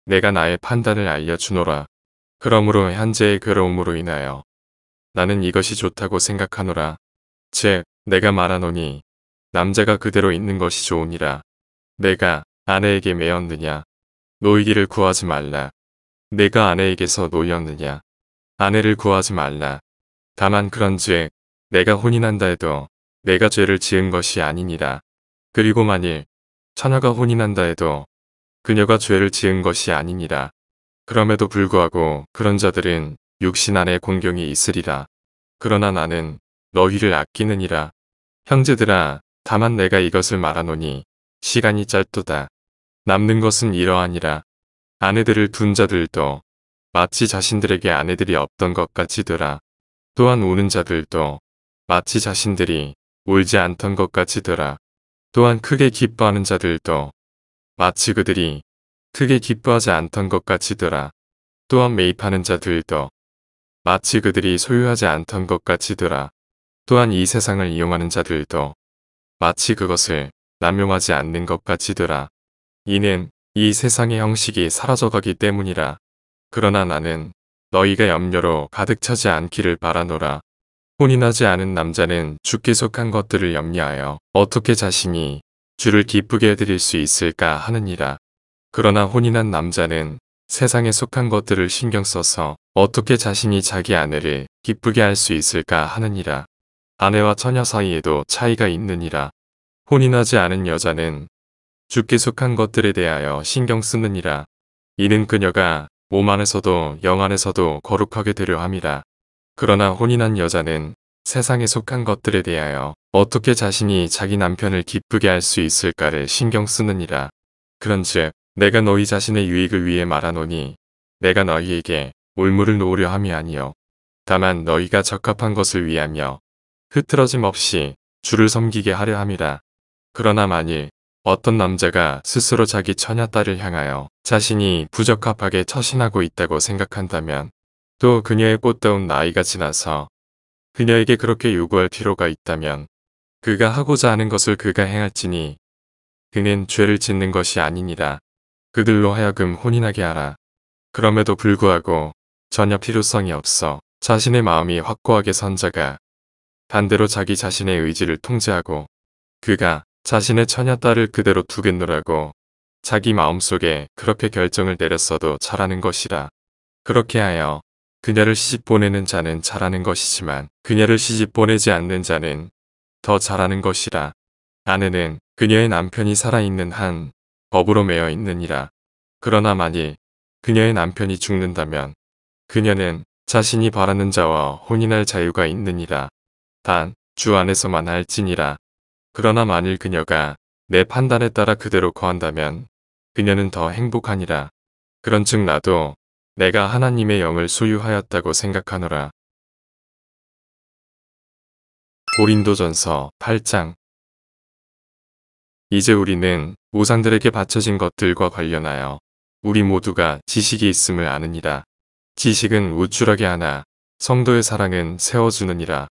[SPEAKER 1] 내가 나의 판단을 알려주노라. 그러므로 현재의 괴로움으로 인하여 나는 이것이 좋다고 생각하노라. 즉 내가 말하노니 남자가 그대로 있는 것이 좋으니라. 내가 아내에게 매였느냐. 노이기를 구하지 말라. 내가 아내에게서 노였느냐. 아내를 구하지 말라. 다만 그런즉 내가 혼인한다 해도 내가 죄를 지은 것이 아니니라. 그리고 만일 처녀가 혼이 난다 해도 그녀가 죄를 지은 것이 아니니라. 그럼에도 불구하고 그런 자들은 육신 안에 공경이 있으리라. 그러나 나는 너희를 아끼느니라. 형제들아 다만 내가 이것을 말하노니 시간이 짧도다. 남는 것은 이러하니라. 아내들을 둔 자들도 마치 자신들에게 아내들이 없던 것 같이 되라. 또한 우는 자들도 마치 자신들이 울지 않던 것 같이 되라. 또한 크게 기뻐하는 자들도 마치 그들이 크게 기뻐하지 않던 것 같이더라. 또한 매입하는 자들도 마치 그들이 소유하지 않던 것 같이더라. 또한 이 세상을 이용하는 자들도 마치 그것을 남용하지 않는 것 같이더라. 이는 이 세상의 형식이 사라져가기 때문이라. 그러나 나는 너희가 염려로 가득 차지 않기를 바라노라. 혼이 나지 않은 남자는 주께 속한 것들을 염려하여 어떻게 자신이 주를 기쁘게 해드릴 수 있을까 하느니라. 그러나 혼이 난 남자는 세상에 속한 것들을 신경 써서 어떻게 자신이 자기 아내를 기쁘게 할 수 있을까 하느니라. 아내와 처녀 사이에도 차이가 있느니라. 혼이 나지 않은 여자는 주께 속한 것들에 대하여 신경 쓰느니라. 이는 그녀가 몸 안에서도 영 안에서도 거룩하게 되려 함이라. 그러나 혼인한 여자는 세상에 속한 것들에 대하여 어떻게 자신이 자기 남편을 기쁘게 할 수 있을까를 신경 쓰느니라. 그런즉 내가 너희 자신의 유익을 위해 말하노니 내가 너희에게 올무를 놓으려 함이 아니요 다만 너희가 적합한 것을 위하며 흐트러짐 없이 주를 섬기게 하려 함이라. 그러나 만일 어떤 남자가 스스로 자기 처녀딸을 향하여 자신이 부적합하게 처신하고 있다고 생각한다면 또 그녀의 꽃다운 나이가 지나서 그녀에게 그렇게 요구할 필요가 있다면 그가 하고자 하는 것을 그가 행할지니 그는 죄를 짓는 것이 아니니라. 그들로 하여금 혼인하게 하라. 그럼에도 불구하고 전혀 필요성이 없어 자신의 마음이 확고하게 선자가 반대로 자기 자신의 의지를 통제하고 그가 자신의 처녀 딸을 그대로 두겠노라고 자기 마음속에 그렇게 결정을 내렸어도 잘하는 것이라. 그렇게 하여 그녀를 시집 보내는 자는 잘하는 것이지만 그녀를 시집 보내지 않는 자는 더 잘하는 것이라. 아내는 그녀의 남편이 살아있는 한 법으로 매여 있느니라. 그러나 만일 그녀의 남편이 죽는다면 그녀는 자신이 바라는 자와 혼인할 자유가 있느니라. 단 주 안에서만 할지니라. 그러나 만일 그녀가 내 판단에 따라 그대로 거한다면 그녀는 더 행복하니라. 그런즉 나도 내가 하나님의
[SPEAKER 2] 영을 소유하였다고 생각하노라.
[SPEAKER 1] 고린도전서 8장 이제 우리는 우상들에게 바쳐진 것들과 관련하여 우리 모두가 지식이 있음을 아느니라. 지식은 우쭐하게 하나 성도의 사랑은 세워주느니라.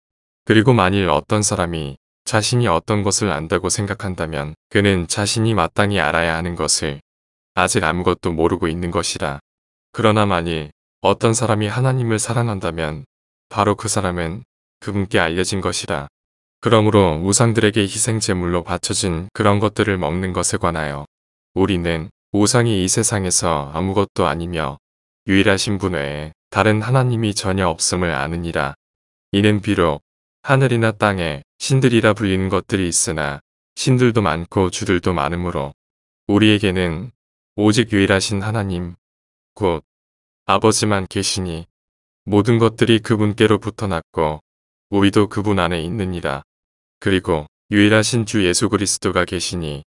[SPEAKER 1] 그리고 만일 어떤 사람이 자신이 어떤 것을 안다고 생각한다면 그는 자신이 마땅히 알아야 하는 것을 아직 아무것도 모르고 있는 것이라. 그러나 만일 어떤 사람이 하나님을 사랑한다면 바로 그 사람은 그분께 알려진 것이다. 그러므로 우상들에게 희생 제물로 바쳐진 그런 것들을 먹는 것에 관하여 우리는 우상이 이 세상에서 아무것도 아니며 유일하신 분 외에 다른 하나님이 전혀 없음을 아느니라. 이는 비록 하늘이나 땅에 신들이라 불리는 것들이 있으나 신들도 많고 주들도 많으므로 우리에게는 오직 유일하신 하나님 곧 아버지만 계시니 모든 것들이 그분께로부터 났고 우리도 그분 안에 있느니라. 그리고 유일하신 주 예수 그리스도가 계시니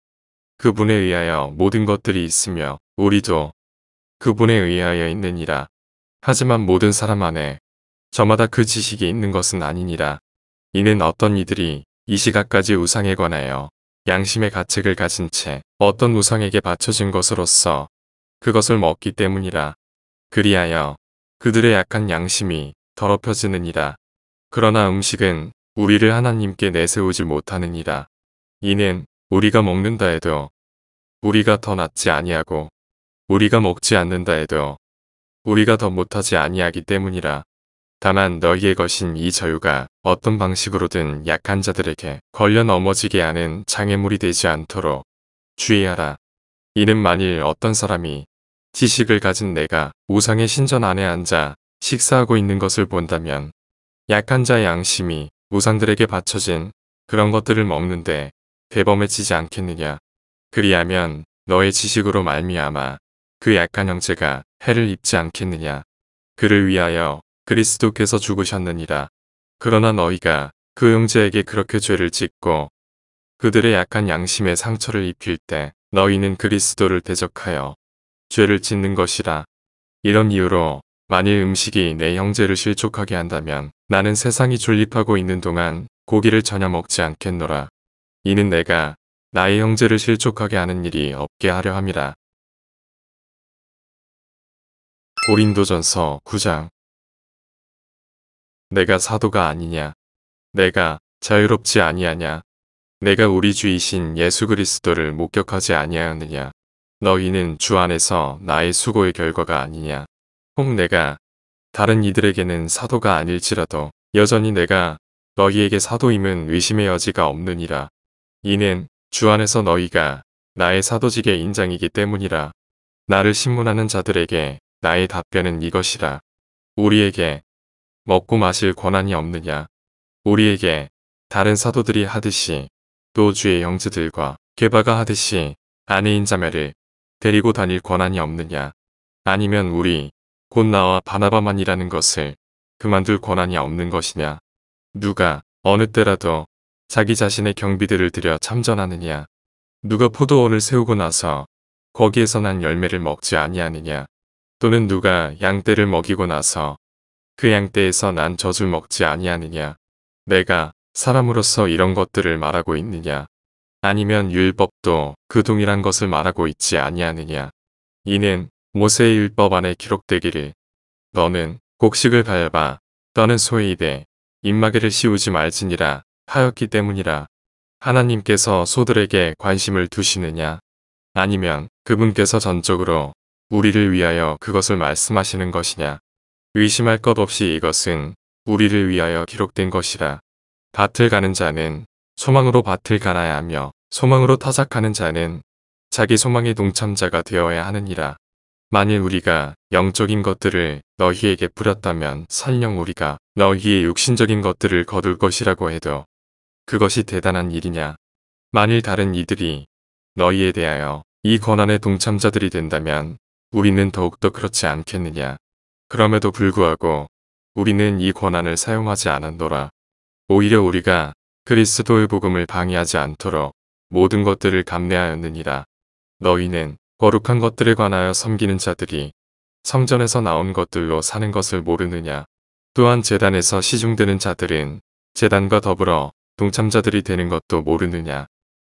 [SPEAKER 1] 그분에 의하여 모든 것들이 있으며 우리도 그분에 의하여 있느니라. 하지만 모든 사람 안에 저마다 그 지식이 있는 것은 아니니라. 이는 어떤 이들이 이 시각까지 우상에 관하여 양심의 가책을 가진 채 어떤 우상에게 바쳐진 것으로서 그것을 먹기 때문이라. 그리하여 그들의 약한 양심이 더럽혀지느니라. 그러나 음식은 우리를 하나님께 내세우지 못하느니라. 이는 우리가 먹는다 해도 우리가 더 낫지 아니하고 우리가 먹지 않는다 해도 우리가 더 못하지 아니하기 때문이라. 다만 너희의 것인 이 저유가 어떤 방식으로든 약한 자들에게 걸려 넘어지게 하는 장애물이 되지 않도록 주의하라. 이는 만일 어떤 사람이 지식을 가진 내가 우상의 신전 안에 앉아 식사하고 있는 것을 본다면 약한 자의 양심이 우상들에게 바쳐진 그런 것들을 먹는데 대범해지지 않겠느냐. 그리하면 너의 지식으로 말미암아 그 약한 형제가 해를 입지 않겠느냐. 그를 위하여 그리스도께서 죽으셨느니라. 그러나 너희가 그 형제에게 그렇게 죄를 짓고 그들의 약한 양심에 상처를 입힐 때 너희는 그리스도를 대적하여 죄를 짓는 것이라. 이런 이유로 만일 음식이 내 형제를 실족하게 한다면 나는 세상이 존립하고 있는 동안 고기를 전혀 먹지 않겠노라. 이는 내가 나의 형제를 실족하게 하는 일이
[SPEAKER 2] 없게 하려 함이라. 고린도전서
[SPEAKER 1] 9장 내가 사도가 아니냐 내가 자유롭지 아니하냐 내가 우리 주이신 예수 그리스도를 목격하지 아니하느냐 너희는 주 안에서 나의 수고의 결과가 아니냐. 혹 내가 다른 이들에게는 사도가 아닐지라도 여전히 내가 너희에게 사도임은 의심의 여지가 없느니라. 이는 주 안에서 너희가 나의 사도직의 인장이기 때문이라. 나를 신문하는 자들에게 나의 답변은 이것이라. 우리에게 먹고 마실 권한이 없느냐. 우리에게 다른 사도들이 하듯이 또 주의 형제들과 개바가 하듯이 아내인 자매를 데리고 다닐 권한이 없느냐. 아니면 우리 곧 나와 바나바만이라는 것을 그만둘 권한이 없는 것이냐. 누가 어느 때라도 자기 자신의 경비들을 들여 참전하느냐. 누가 포도원을 세우고 나서 거기에서 난 열매를 먹지 아니하느냐. 또는 누가 양떼를 먹이고 나서 그 양떼에서 난 젖을 먹지 아니하느냐. 내가 사람으로서 이런 것들을 말하고 있느냐. 아니면 율법도 그 동일한 것을 말하고 있지 아니하느냐. 이는 모세의 율법 안에 기록되기를 너는 곡식을 밟아 떠는 소 이대 입마개를 씌우지 말지니라 하였기 때문이라. 하나님께서 소들에게 관심을 두시느냐? 아니면 그분께서 전적으로 우리를 위하여 그것을 말씀하시는 것이냐? 의심할 것 없이 이것은 우리를 위하여 기록된 것이라. 밭을 가는 자는 소망으로 밭을 갈아야 하며 소망으로 타작하는 자는 자기 소망의 동참자가 되어야 하느니라. 만일 우리가 영적인 것들을 너희에게 뿌렸다면 설령 우리가 너희의 육신적인 것들을 거둘 것이라고 해도 그것이 대단한 일이냐. 만일 다른 이들이 너희에 대하여 이 권한의 동참자들이 된다면 우리는 더욱더 그렇지 않겠느냐. 그럼에도 불구하고 우리는 이 권한을 사용하지 않았노라. 오히려 우리가 그리스도의 복음을 방해하지 않도록 모든 것들을 감내하였느니라. 너희는 거룩한 것들에 관하여 섬기는 자들이 성전에서 나온 것들로 사는 것을 모르느냐. 또한 재단에서 시중되는 자들은 재단과 더불어 동참자들이 되는 것도 모르느냐.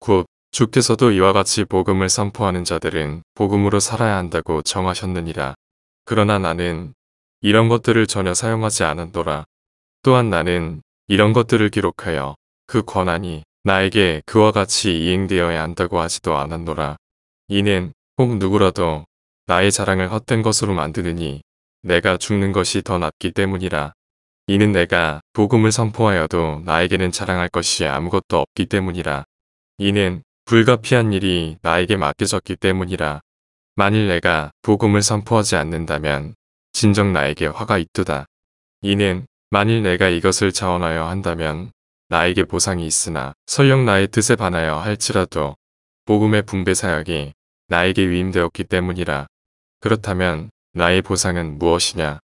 [SPEAKER 1] 곧 주께서도 이와 같이 복음을 선포하는 자들은 복음으로 살아야 한다고 정하셨느니라. 그러나 나는 이런 것들을 전혀 사용하지 않았노라. 또한 나는 이런 것들을 기록하여 그 권한이 나에게 그와 같이 이행되어야 한다고 하지도 않았노라. 이는 혹 누구라도 나의 자랑을 헛된 것으로 만드느니 내가 죽는 것이 더 낫기 때문이라. 이는 내가 복음을 선포하여도 나에게는 자랑할 것이 아무것도 없기 때문이라. 이는 불가피한 일이 나에게 맡겨졌기 때문이라. 만일 내가 복음을 선포하지 않는다면 진정 나에게 화가 있도다. 이는 만일 내가 이것을 자원하여 한다면 나에게 보상이 있으나 설령 나의 뜻에 반하여 할지라도 복음의 분배 사역이 나에게 위임되었기 때문이라. 그렇다면 나의 보상은 무엇이냐?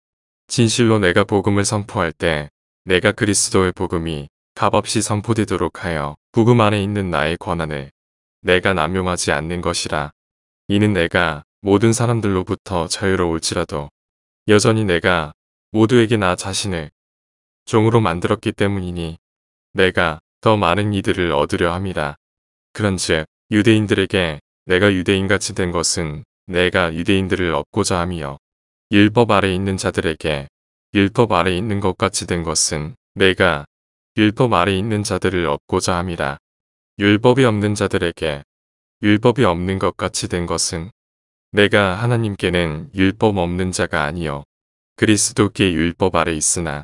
[SPEAKER 1] 진실로 내가 복음을 선포할 때 내가 그리스도의 복음이 값없이 선포되도록 하여 복음 안에 있는 나의 권한을 내가 남용하지 않는 것이라. 이는 내가 모든 사람들로부터 자유로울지라도 여전히 내가 모두에게 나 자신을 종으로 만들었기 때문이니 내가 더 많은 이들을 얻으려 합니다. 그런즉 유대인들에게 내가 유대인같이 된 것은 내가 유대인들을 얻고자 함이요. 율법 아래 있는 자들에게 율법 아래 있는 것 같이 된 것은 내가 율법 아래 있는 자들을 얻고자 함이라. 율법이 없는 자들에게 율법이 없는 것 같이 된 것은 내가 하나님께는 율법 없는 자가 아니요. 그리스도께 율법 아래 있으나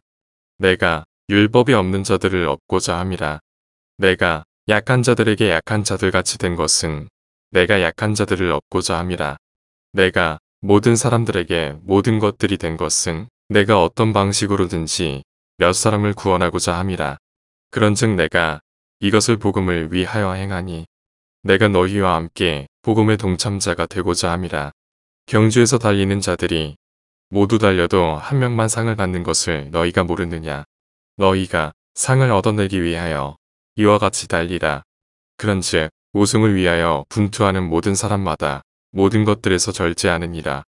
[SPEAKER 1] 내가 율법이 없는 자들을 얻고자 함이라. 내가 약한 자들에게 약한 자들같이 된 것은 내가 약한 자들을 얻고자 함이라. 내가 모든 사람들에게 모든 것들이 된 것은 내가 어떤 방식으로든지 몇 사람을 구원하고자 함이라. 그런즉 내가 이것을 복음을 위하여 행하니 내가 너희와 함께 복음의 동참자가 되고자 함이라. 경주에서 달리는 자들이 모두 달려도 한 명만 상을 받는 것을 너희가 모르느냐. 너희가 상을 얻어내기 위하여 이와 같이 달리라. 그런즉 우승을 위하여 분투하는 모든 사람마다 모든 것들에서 절제하느니라.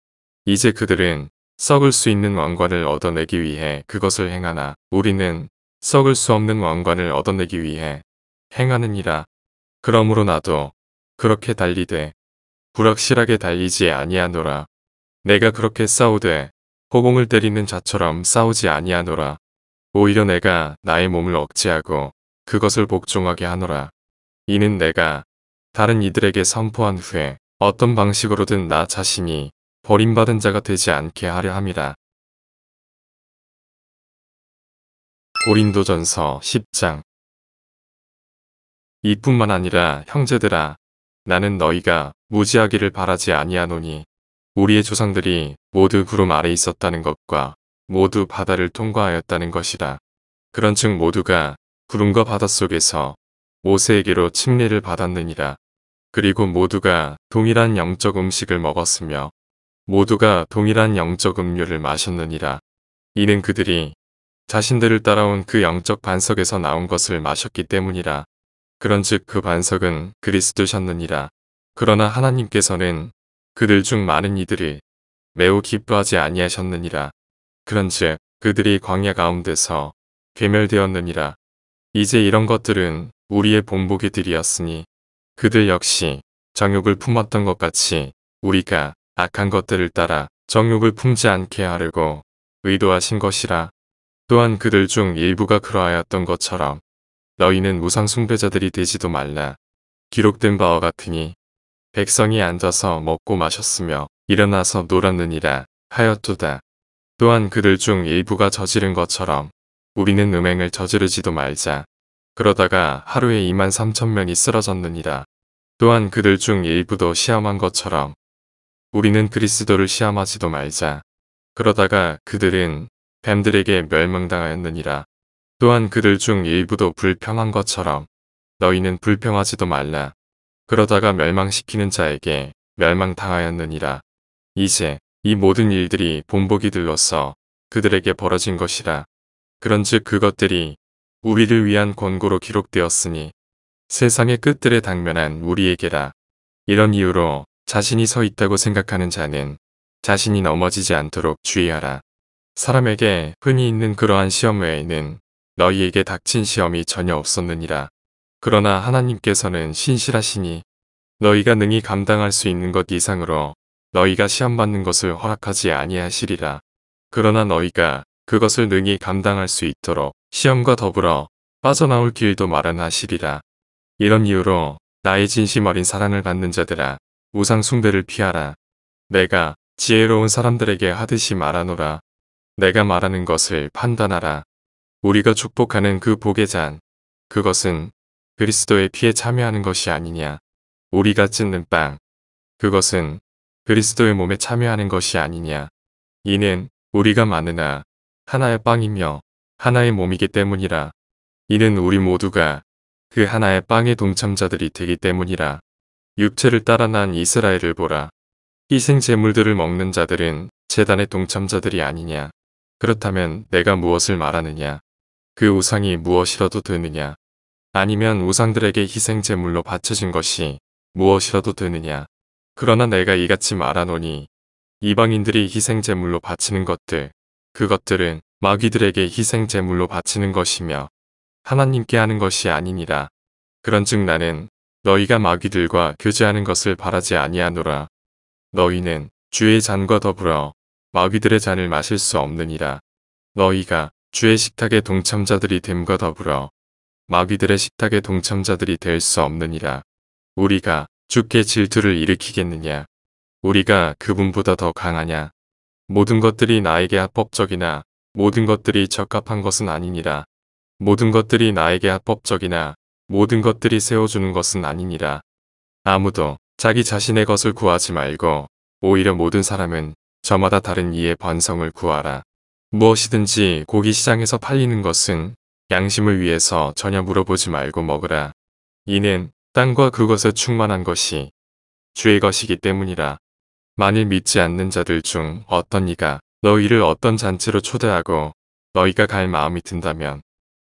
[SPEAKER 1] 이제 그들은 썩을 수 있는 왕관을 얻어내기 위해 그것을 행하나 우리는 썩을 수 없는 왕관을 얻어내기 위해 행하느니라. 그러므로 나도 그렇게 달리되 불확실하게 달리지 아니하노라. 내가 그렇게 싸우되 호봉을 때리는 자처럼 싸우지 아니하노라. 오히려 내가 나의 몸을 억제하고 그것을 복종하게 하노라. 이는 내가 다른 이들에게 선포한 후에 어떤 방식으로든 나 자신이 버림받은 자가 되지 않게 하려 함이라.
[SPEAKER 2] 고린도전서 10장
[SPEAKER 1] 이뿐만 아니라 형제들아 나는 너희가 무지하기를 바라지 아니하노니 우리의 조상들이 모두 구름 아래 있었다는 것과 모두 바다를 통과하였다는 것이다. 그런 즉 모두가 구름과 바다 속에서 모세에게로 침례를 받았느니라. 그리고 모두가 동일한 영적 음식을 먹었으며 모두가 동일한 영적 음료를 마셨느니라. 이는 그들이 자신들을 따라온 그 영적 반석에서 나온 것을 마셨기 때문이라. 그런즉 그 반석은 그리스도셨느니라. 그러나 하나님께서는 그들 중 많은 이들이 매우 기뻐하지 아니하셨느니라. 그런즉 그들이 광야 가운데서 괴멸되었느니라. 이제 이런 것들은 우리의 본보기들이었으니 그들 역시 정욕을 품었던 것 같이 우리가 악한 것들을 따라 정욕을 품지 않게 하려고 의도하신 것이라. 또한 그들 중 일부가 그러하였던 것처럼 너희는 우상숭배자들이 되지도 말라. 기록된 바와 같으니 백성이 앉아서 먹고 마셨으며 일어나서 놀았느니라 하였도다. 또한 그들 중 일부가 저지른 것처럼 우리는 음행을 저지르지도 말자. 그러다가 하루에 2만 3천 명이 쓰러졌느니라. 또한 그들 중 일부도 시험한 것처럼 우리는 그리스도를 시험하지도 말자. 그러다가 그들은 뱀들에게 멸망당하였느니라. 또한 그들 중 일부도 불평한 것처럼 너희는 불평하지도 말라. 그러다가 멸망시키는 자에게 멸망당하였느니라. 이제 이 모든 일들이 본보기들로서 그들에게 벌어진 것이라. 그런즉 그것들이 우리를 위한 권고로 기록되었으니 세상의 끝들에 당면한 우리에게라. 이런 이유로 자신이 서 있다고 생각하는 자는 자신이 넘어지지 않도록 주의하라. 사람에게 흔히 있는 그러한 시험 외에는 너희에게 닥친 시험이 전혀 없었느니라. 그러나 하나님께서는 신실하시니 너희가 능히 감당할 수 있는 것 이상으로 너희가 시험 받는 것을 허락하지 아니하시리라. 그러나 너희가 그것을 능히 감당할 수 있도록 시험과 더불어 빠져나올 길도 마련하시리라. 이런 이유로 나의 진심 어린 사랑을 받는 자들아 우상 숭배를 피하라. 내가 지혜로운 사람들에게 하듯이 말하노라. 내가 말하는 것을 판단하라. 우리가 축복하는 그 복의 잔, 그것은 그리스도의 피에 참여하는 것이 아니냐. 우리가 찢는 빵, 그것은 그리스도의 몸에 참여하는 것이 아니냐. 이는 우리가 많으나 하나의 빵이며 하나의 몸이기 때문이라. 이는 우리 모두가 그 하나의 빵의 동참자들이 되기 때문이라. 육체를 따라 난 이스라엘을 보라. 희생 제물들을 먹는 자들은 재단의 동참자들이 아니냐. 그렇다면 내가 무엇을 말하느냐. 그 우상이 무엇이라도 되느냐. 아니면 우상들에게 희생 제물로 바쳐진 것이 무엇이라도 되느냐. 그러나 내가 이같이 말하노니 이방인들이 희생제물로 바치는 것들 그것들은 마귀들에게 희생제물로 바치는 것이며 하나님께 하는 것이 아니니라. 그런즉 나는 너희가 마귀들과 교제하는 것을 바라지 아니하노라. 너희는 주의 잔과 더불어 마귀들의 잔을 마실 수 없느니라. 너희가 주의 식탁의 동참자들이 됨과 더불어 마귀들의 식탁의 동참자들이 될 수 없느니라. 우리가 주께 질투를 일으키겠느냐? 우리가 그분보다 더 강하냐? 모든 것들이 나에게 합법적이나 모든 것들이 적합한 것은 아니니라. 모든 것들이 나에게 합법적이나 모든 것들이 세워주는 것은 아니니라. 아무도 자기 자신의 것을 구하지 말고 오히려 모든 사람은 저마다 다른 이의 번성을 구하라. 무엇이든지 고기 시장에서 팔리는 것은 양심을 위해서 전혀 물어보지 말고 먹으라. 이는 땅과 그것에 충만한 것이 주의 것이기 때문이라. 만일 믿지 않는 자들 중 어떤 이가 너희를 어떤 잔치로 초대하고 너희가 갈 마음이 든다면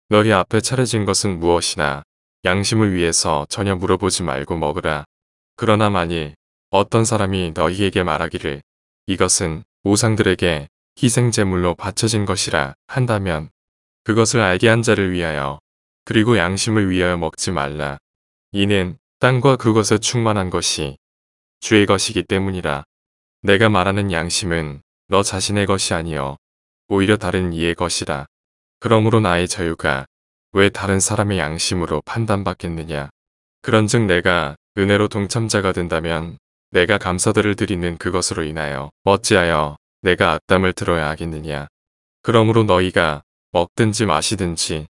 [SPEAKER 1] 너희 앞에 차려진 것은 무엇이나 양심을 위해서 전혀 물어보지 말고 먹으라. 그러나 만일 어떤 사람이 너희에게 말하기를 이것은 우상들에게 희생제물로 바쳐진 것이라 한다면 그것을 알게 한 자를 위하여 그리고 양심을 위하여 먹지 말라. 이는 땅과 그것에 충만한 것이 주의 것이기 때문이라. 내가 말하는 양심은 너 자신의 것이 아니요 오히려 다른 이의 것이라. 그러므로 나의 자유가 왜 다른 사람의 양심으로 판단받겠느냐. 그런즉 내가 은혜로 동참자가 된다면 내가 감사들을 드리는 그것으로 인하여 어찌하여 내가 악담을 들어야 하겠느냐. 그러므로 너희가 먹든지 마시든지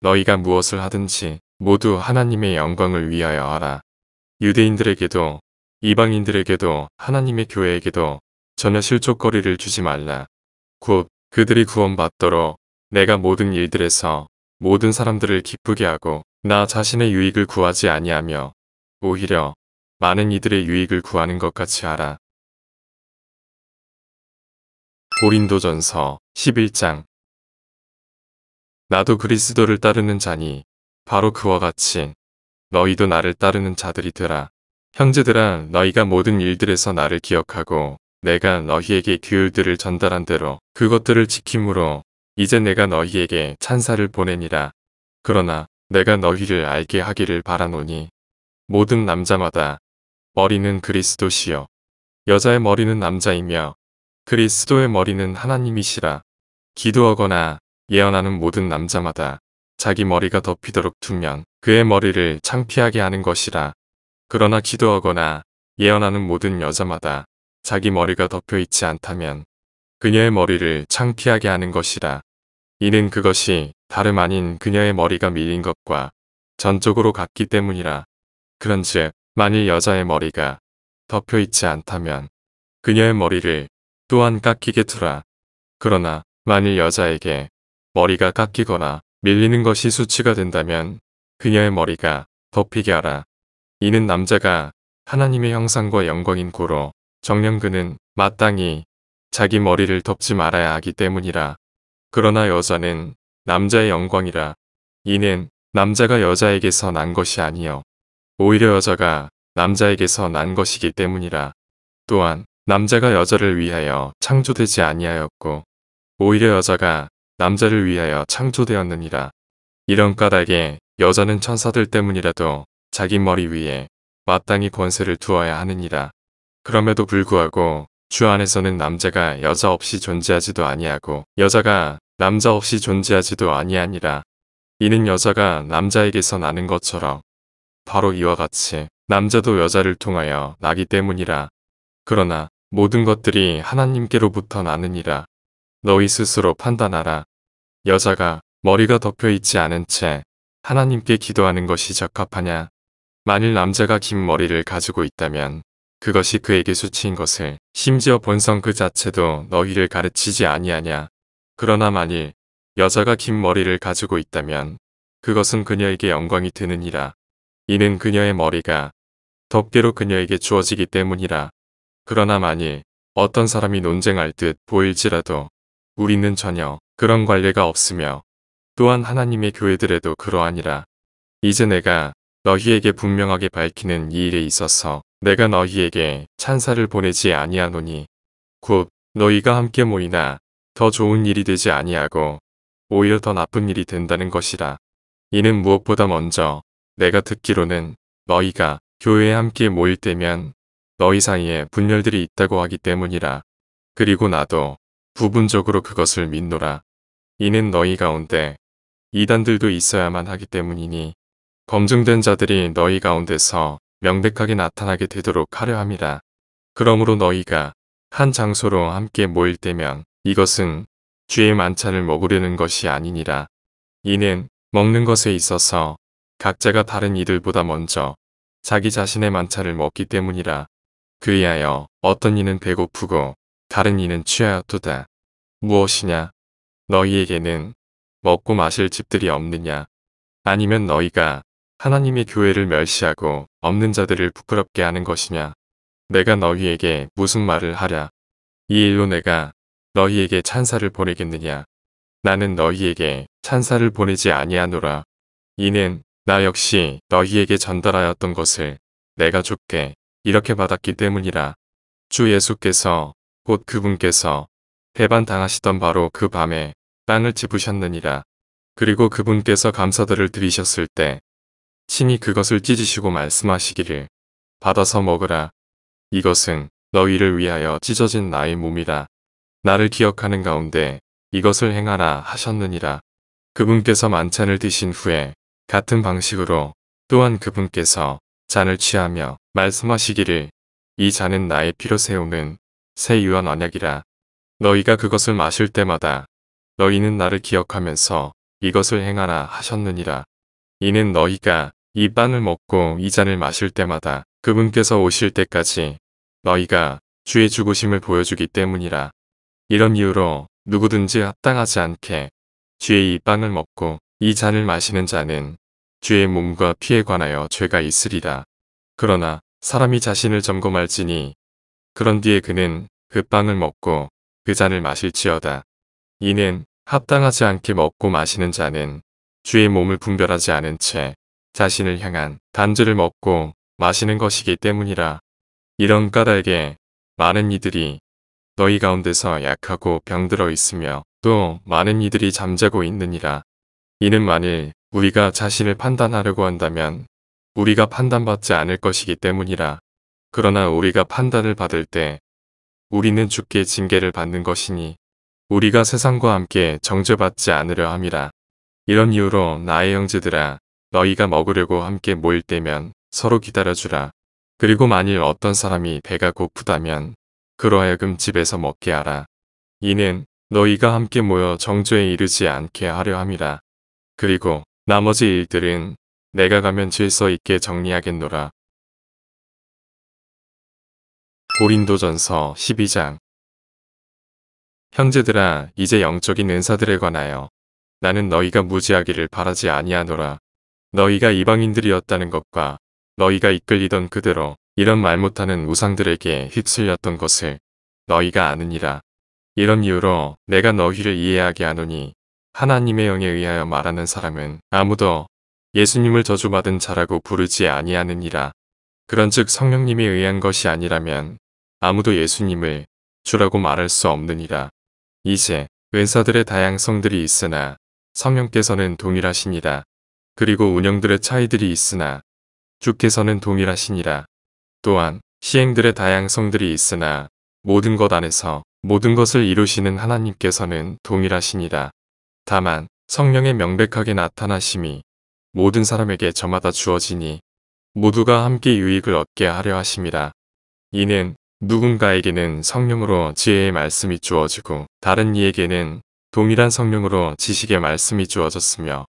[SPEAKER 1] 너희가 무엇을 하든지 모두 하나님의 영광을 위하여 하라. 유대인들에게도 이방인들에게도 하나님의 교회에게도 전혀 실족거리를 주지 말라. 곧 그들이 구원받도록 내가 모든 일들에서 모든 사람들을 기쁘게 하고 나 자신의 유익을 구하지 아니하며 오히려 많은 이들의 유익을 구하는 것
[SPEAKER 2] 같이 하라. 고린도전서
[SPEAKER 1] 11장 나도 그리스도를 따르는 자니 바로 그와 같이 너희도 나를 따르는 자들이더라. 형제들아 너희가 모든 일들에서 나를 기억하고 내가 너희에게 규율들을 전달한 대로 그것들을 지킴으로 이제 내가 너희에게 찬사를 보내니라. 그러나 내가 너희를 알게 하기를 바라노니 모든 남자마다 머리는 그리스도시요 여자의 머리는 남자이며 그리스도의 머리는 하나님이시라 기도하거나 예언하는 모든 남자마다 자기 머리가 덮이도록 두면 그의 머리를 창피하게 하는 것이라. 그러나 기도하거나 예언하는 모든 여자마다 자기 머리가 덮여 있지 않다면 그녀의 머리를 창피하게 하는 것이라. 이는 그것이 다름 아닌 그녀의 머리가 밀린 것과 전적으로 같기 때문이라. 그런즉 만일 여자의 머리가 덮여 있지 않다면 그녀의 머리를 또한 깎이게 두라. 그러나 만일 여자에게 머리가 깎이거나 밀리는 것이 수치가 된다면 그녀의 머리가 덮이게 하라. 이는 남자가 하나님의 형상과 영광인 고로 정령 그는 마땅히 자기 머리를 덮지 말아야 하기 때문이라. 그러나 여자는 남자의 영광이라. 이는 남자가 여자에게서 난 것이 아니요 오히려 여자가 남자에게서 난 것이기 때문이라. 또한 남자가 여자를 위하여 창조되지 아니하였고 오히려 여자가 남자를 위하여 창조되었느니라. 이런 까닭에 여자는 천사들 때문이라도 자기 머리 위에 마땅히 권세를 두어야 하느니라. 그럼에도 불구하고 주 안에서는 남자가 여자 없이 존재하지도 아니하고 여자가 남자 없이 존재하지도 아니하니라. 이는 여자가 남자에게서 나는 것처럼 바로 이와 같이 남자도 여자를 통하여 나기 때문이라. 그러나 모든 것들이 하나님께로부터 나느니라. 너희 스스로 판단하라. 여자가 머리가 덮여 있지 않은 채 하나님께 기도하는 것이 적합하냐? 만일 남자가 긴 머리를 가지고 있다면 그것이 그에게 수치인 것을 심지어 본성 그 자체도 너희를 가르치지 아니하냐? 그러나 만일 여자가 긴 머리를 가지고 있다면 그것은 그녀에게 영광이 드느니라. 이는 그녀의 머리가 덮개로 그녀에게 주어지기 때문이라. 그러나 만일 어떤 사람이 논쟁할 듯 보일지라도 우리는 전혀 그런 관례가 없으며 또한 하나님의 교회들에도 그러하니라. 이제 내가 너희에게 분명하게 밝히는 이 일에 있어서 내가 너희에게 찬사를 보내지 아니하노니 곧 너희가 함께 모이나 더 좋은 일이 되지 아니하고 오히려 더 나쁜 일이 된다는 것이라. 이는 무엇보다 먼저 내가 듣기로는 너희가 교회에 함께 모일 때면 너희 사이에 분열들이 있다고 하기 때문이라. 그리고 나도 부분적으로 그것을 믿노라. 이는 너희 가운데 이단들도 있어야만 하기 때문이니 검증된 자들이 너희 가운데서 명백하게 나타나게 되도록 하려 함이라. 그러므로 너희가 한 장소로 함께 모일 때면 이것은 주의 만찬을 먹으려는 것이 아니니라. 이는 먹는 것에 있어서 각자가 다른 이들보다 먼저 자기 자신의 만찬을 먹기 때문이라. 그리하여 어떤 이는 배고프고 다른 이는 취하였도다. 무엇이냐? 너희에게는 먹고 마실 집들이 없느냐? 아니면 너희가 하나님의 교회를 멸시하고 없는 자들을 부끄럽게 하는 것이냐? 내가 너희에게 무슨 말을 하랴? 이 일로 내가 너희에게 찬사를 보내겠느냐? 나는 너희에게 찬사를 보내지 아니하노라. 이는 나 역시 너희에게 전달하였던 것을 내가 좁게 이렇게 받았기 때문이라. 주 예수께서 곧 그분께서 배반당하시던 바로 그 밤에 땅을 짚으셨느니라. 그리고 그분께서 감사들을 드리셨을 때 친히 그것을 찢으시고 말씀하시기를 받아서 먹으라. 이것은 너희를 위하여 찢어진 나의 몸이라. 나를 기억하는 가운데 이것을 행하라 하셨느니라. 그분께서 만찬을 드신 후에 같은 방식으로 또한 그분께서 잔을 취하며 말씀하시기를 이 잔은 나의 피로 세우는 새 유언 언약이라. 너희가 그것을 마실 때마다 너희는 나를 기억하면서 이것을 행하라 하셨느니라. 이는 너희가 이 빵을 먹고 이 잔을 마실 때마다 그분께서 오실 때까지 너희가 주의 죽으심을 보여주기 때문이라. 이런 이유로 누구든지 합당하지 않게 주의 이 빵을 먹고 이 잔을 마시는 자는 주의 몸과 피에 관하여 죄가 있으리라. 그러나 사람이 자신을 점검할지니 그런 뒤에 그는 그 빵을 먹고 그 잔을 마실지어다. 이는 합당하지 않게 먹고 마시는 자는 주의 몸을 분별하지 않은 채 자신을 향한 단주를 먹고 마시는 것이기 때문이라. 이런 까닭에 많은 이들이 너희 가운데서 약하고 병들어 있으며 또 많은 이들이 잠자고 있느니라. 이는 만일 우리가 자신을 판단하려고 한다면 우리가 판단받지 않을 것이기 때문이라. 그러나 우리가 판단을 받을 때 우리는 죽게 징계를 받는 것이니 우리가 세상과 함께 정죄받지 않으려 함이라. 이런 이유로 나의 형제들아 너희가 먹으려고 함께 모일 때면 서로 기다려주라. 그리고 만일 어떤 사람이 배가 고프다면 그러하여금 집에서 먹게 하라. 이는 너희가 함께 모여 정죄에 이르지 않게 하려 함이라. 그리고 나머지 일들은 내가
[SPEAKER 2] 가면 질서 있게 정리하겠노라.
[SPEAKER 1] 고린도전서 12장 형제들아 이제 영적인 은사들에 관하여 나는 너희가 무지하기를 바라지 아니하노라 너희가 이방인들이었다는 것과 너희가 이끌리던 그대로 이런 말 못하는 우상들에게 휩쓸렸던 것을 너희가 아느니라 이런 이유로 내가 너희를 이해하게 하노니 하나님의 영에 의하여 말하는 사람은 아무도 예수님을 저주받은 자라고 부르지 아니하느니라 그런즉 성령님에 의한 것이 아니라면 아무도 예수님을 주라고 말할 수 없느니라. 이제 은사들의 다양성들이 있으나 성령께서는 동일하시니라. 그리고 운영들의 차이들이 있으나 주께서는 동일하시니라. 또한 시행들의 다양성들이 있으나 모든 것 안에서 모든 것을 이루시는 하나님께서는 동일하시니라. 다만 성령의 명백하게 나타나심이 모든 사람에게 저마다 주어지니 모두가 함께 유익을 얻게 하려 하심이라. 이는 누군가에게는 성령으로 지혜의 말씀이 주어지고 다른 이에게는 동일한 성령으로 지식의 말씀이 주어졌으며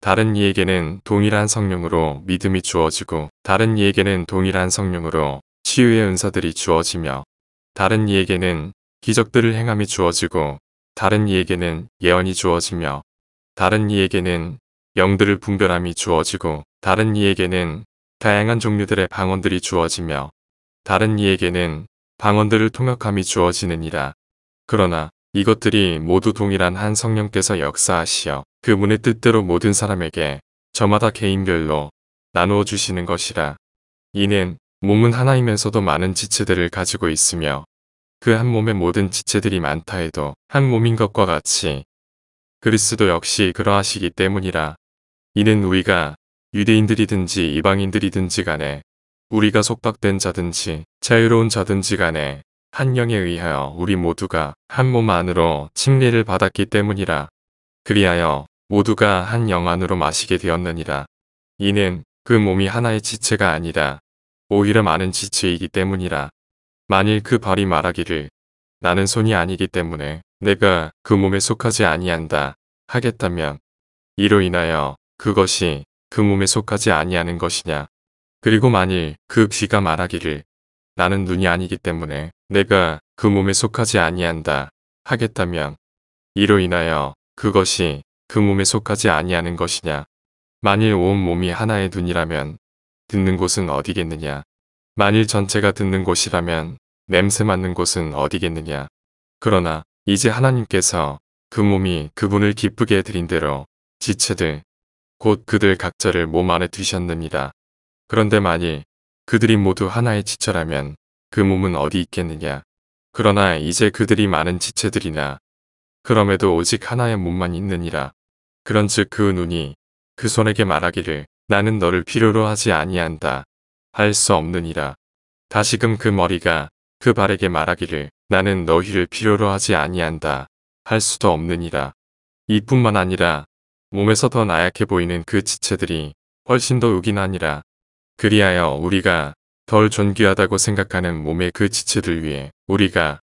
[SPEAKER 1] 다른 이에게는 동일한 성령으로 믿음이 주어지고 다른 이에게는 동일한 성령으로 치유의 은사들이 주어지며 다른 이에게는 기적들을 행함이 주어지고 다른 이에게는 예언이 주어지며 다른 이에게는 영들을 분별함이 주어지고 다른 이에게는 다양한 종류들의 방언들이 주어지며 다른 이에게는 방언들을 통역함이 주어지느니라. 그러나 이것들이 모두 동일한 한 성령께서 역사하시어 그분의 뜻대로 모든 사람에게 저마다 개인별로 나누어 주시는 것이라. 이는 몸은 하나이면서도 많은 지체들을 가지고 있으며 그 한 몸의 모든 지체들이 많다 해도 한 몸인 것과 같이 그리스도 역시 그러하시기 때문이라. 이는 우리가 유대인들이든지 이방인들이든지 간에 우리가 속박된 자든지 자유로운 자든지 간에 한 영에 의하여 우리 모두가 한 몸 안으로 침례를 받았기 때문이라. 그리하여 모두가 한 영 안으로 마시게 되었느니라. 이는 그 몸이 하나의 지체가 아니라 오히려 많은 지체이기 때문이라. 만일 그 발이 말하기를 나는 손이 아니기 때문에 내가 그 몸에 속하지 아니한다 하겠다면 이로 인하여 그것이 그 몸에 속하지 아니하는 것이냐. 그리고 만일 그 귀가 말하기를 나는 눈이 아니기 때문에 내가 그 몸에 속하지 아니한다 하겠다면 이로 인하여 그것이 그 몸에 속하지 아니하는 것이냐 만일 온 몸이 하나의 눈이라면 듣는 곳은 어디겠느냐 만일 전체가 듣는 곳이라면 냄새 맡는 곳은 어디겠느냐 그러나 이제 하나님께서 그 몸이 그분을 기쁘게 해드린 대로 지체들 곧 그들 각자를 몸 안에 두셨느니라 그런데 만일 그들이 모두 하나의 지체라면 그 몸은 어디 있겠느냐. 그러나 이제 그들이 많은 지체들이나 그럼에도 오직 하나의 몸만 있느니라. 그런즉 그 눈이 그 손에게 말하기를 나는 너를 필요로 하지 아니한다. 할 수 없느니라. 다시금 그 머리가 그 발에게 말하기를 나는 너희를 필요로 하지 아니한다. 할 수도 없느니라. 이뿐만 아니라 몸에서 더 나약해 보이는 그 지체들이 훨씬 더 의기나니라. 그리하여 우리가 덜 존귀하다고 생각하는 몸의 그 지체들 위해 우리가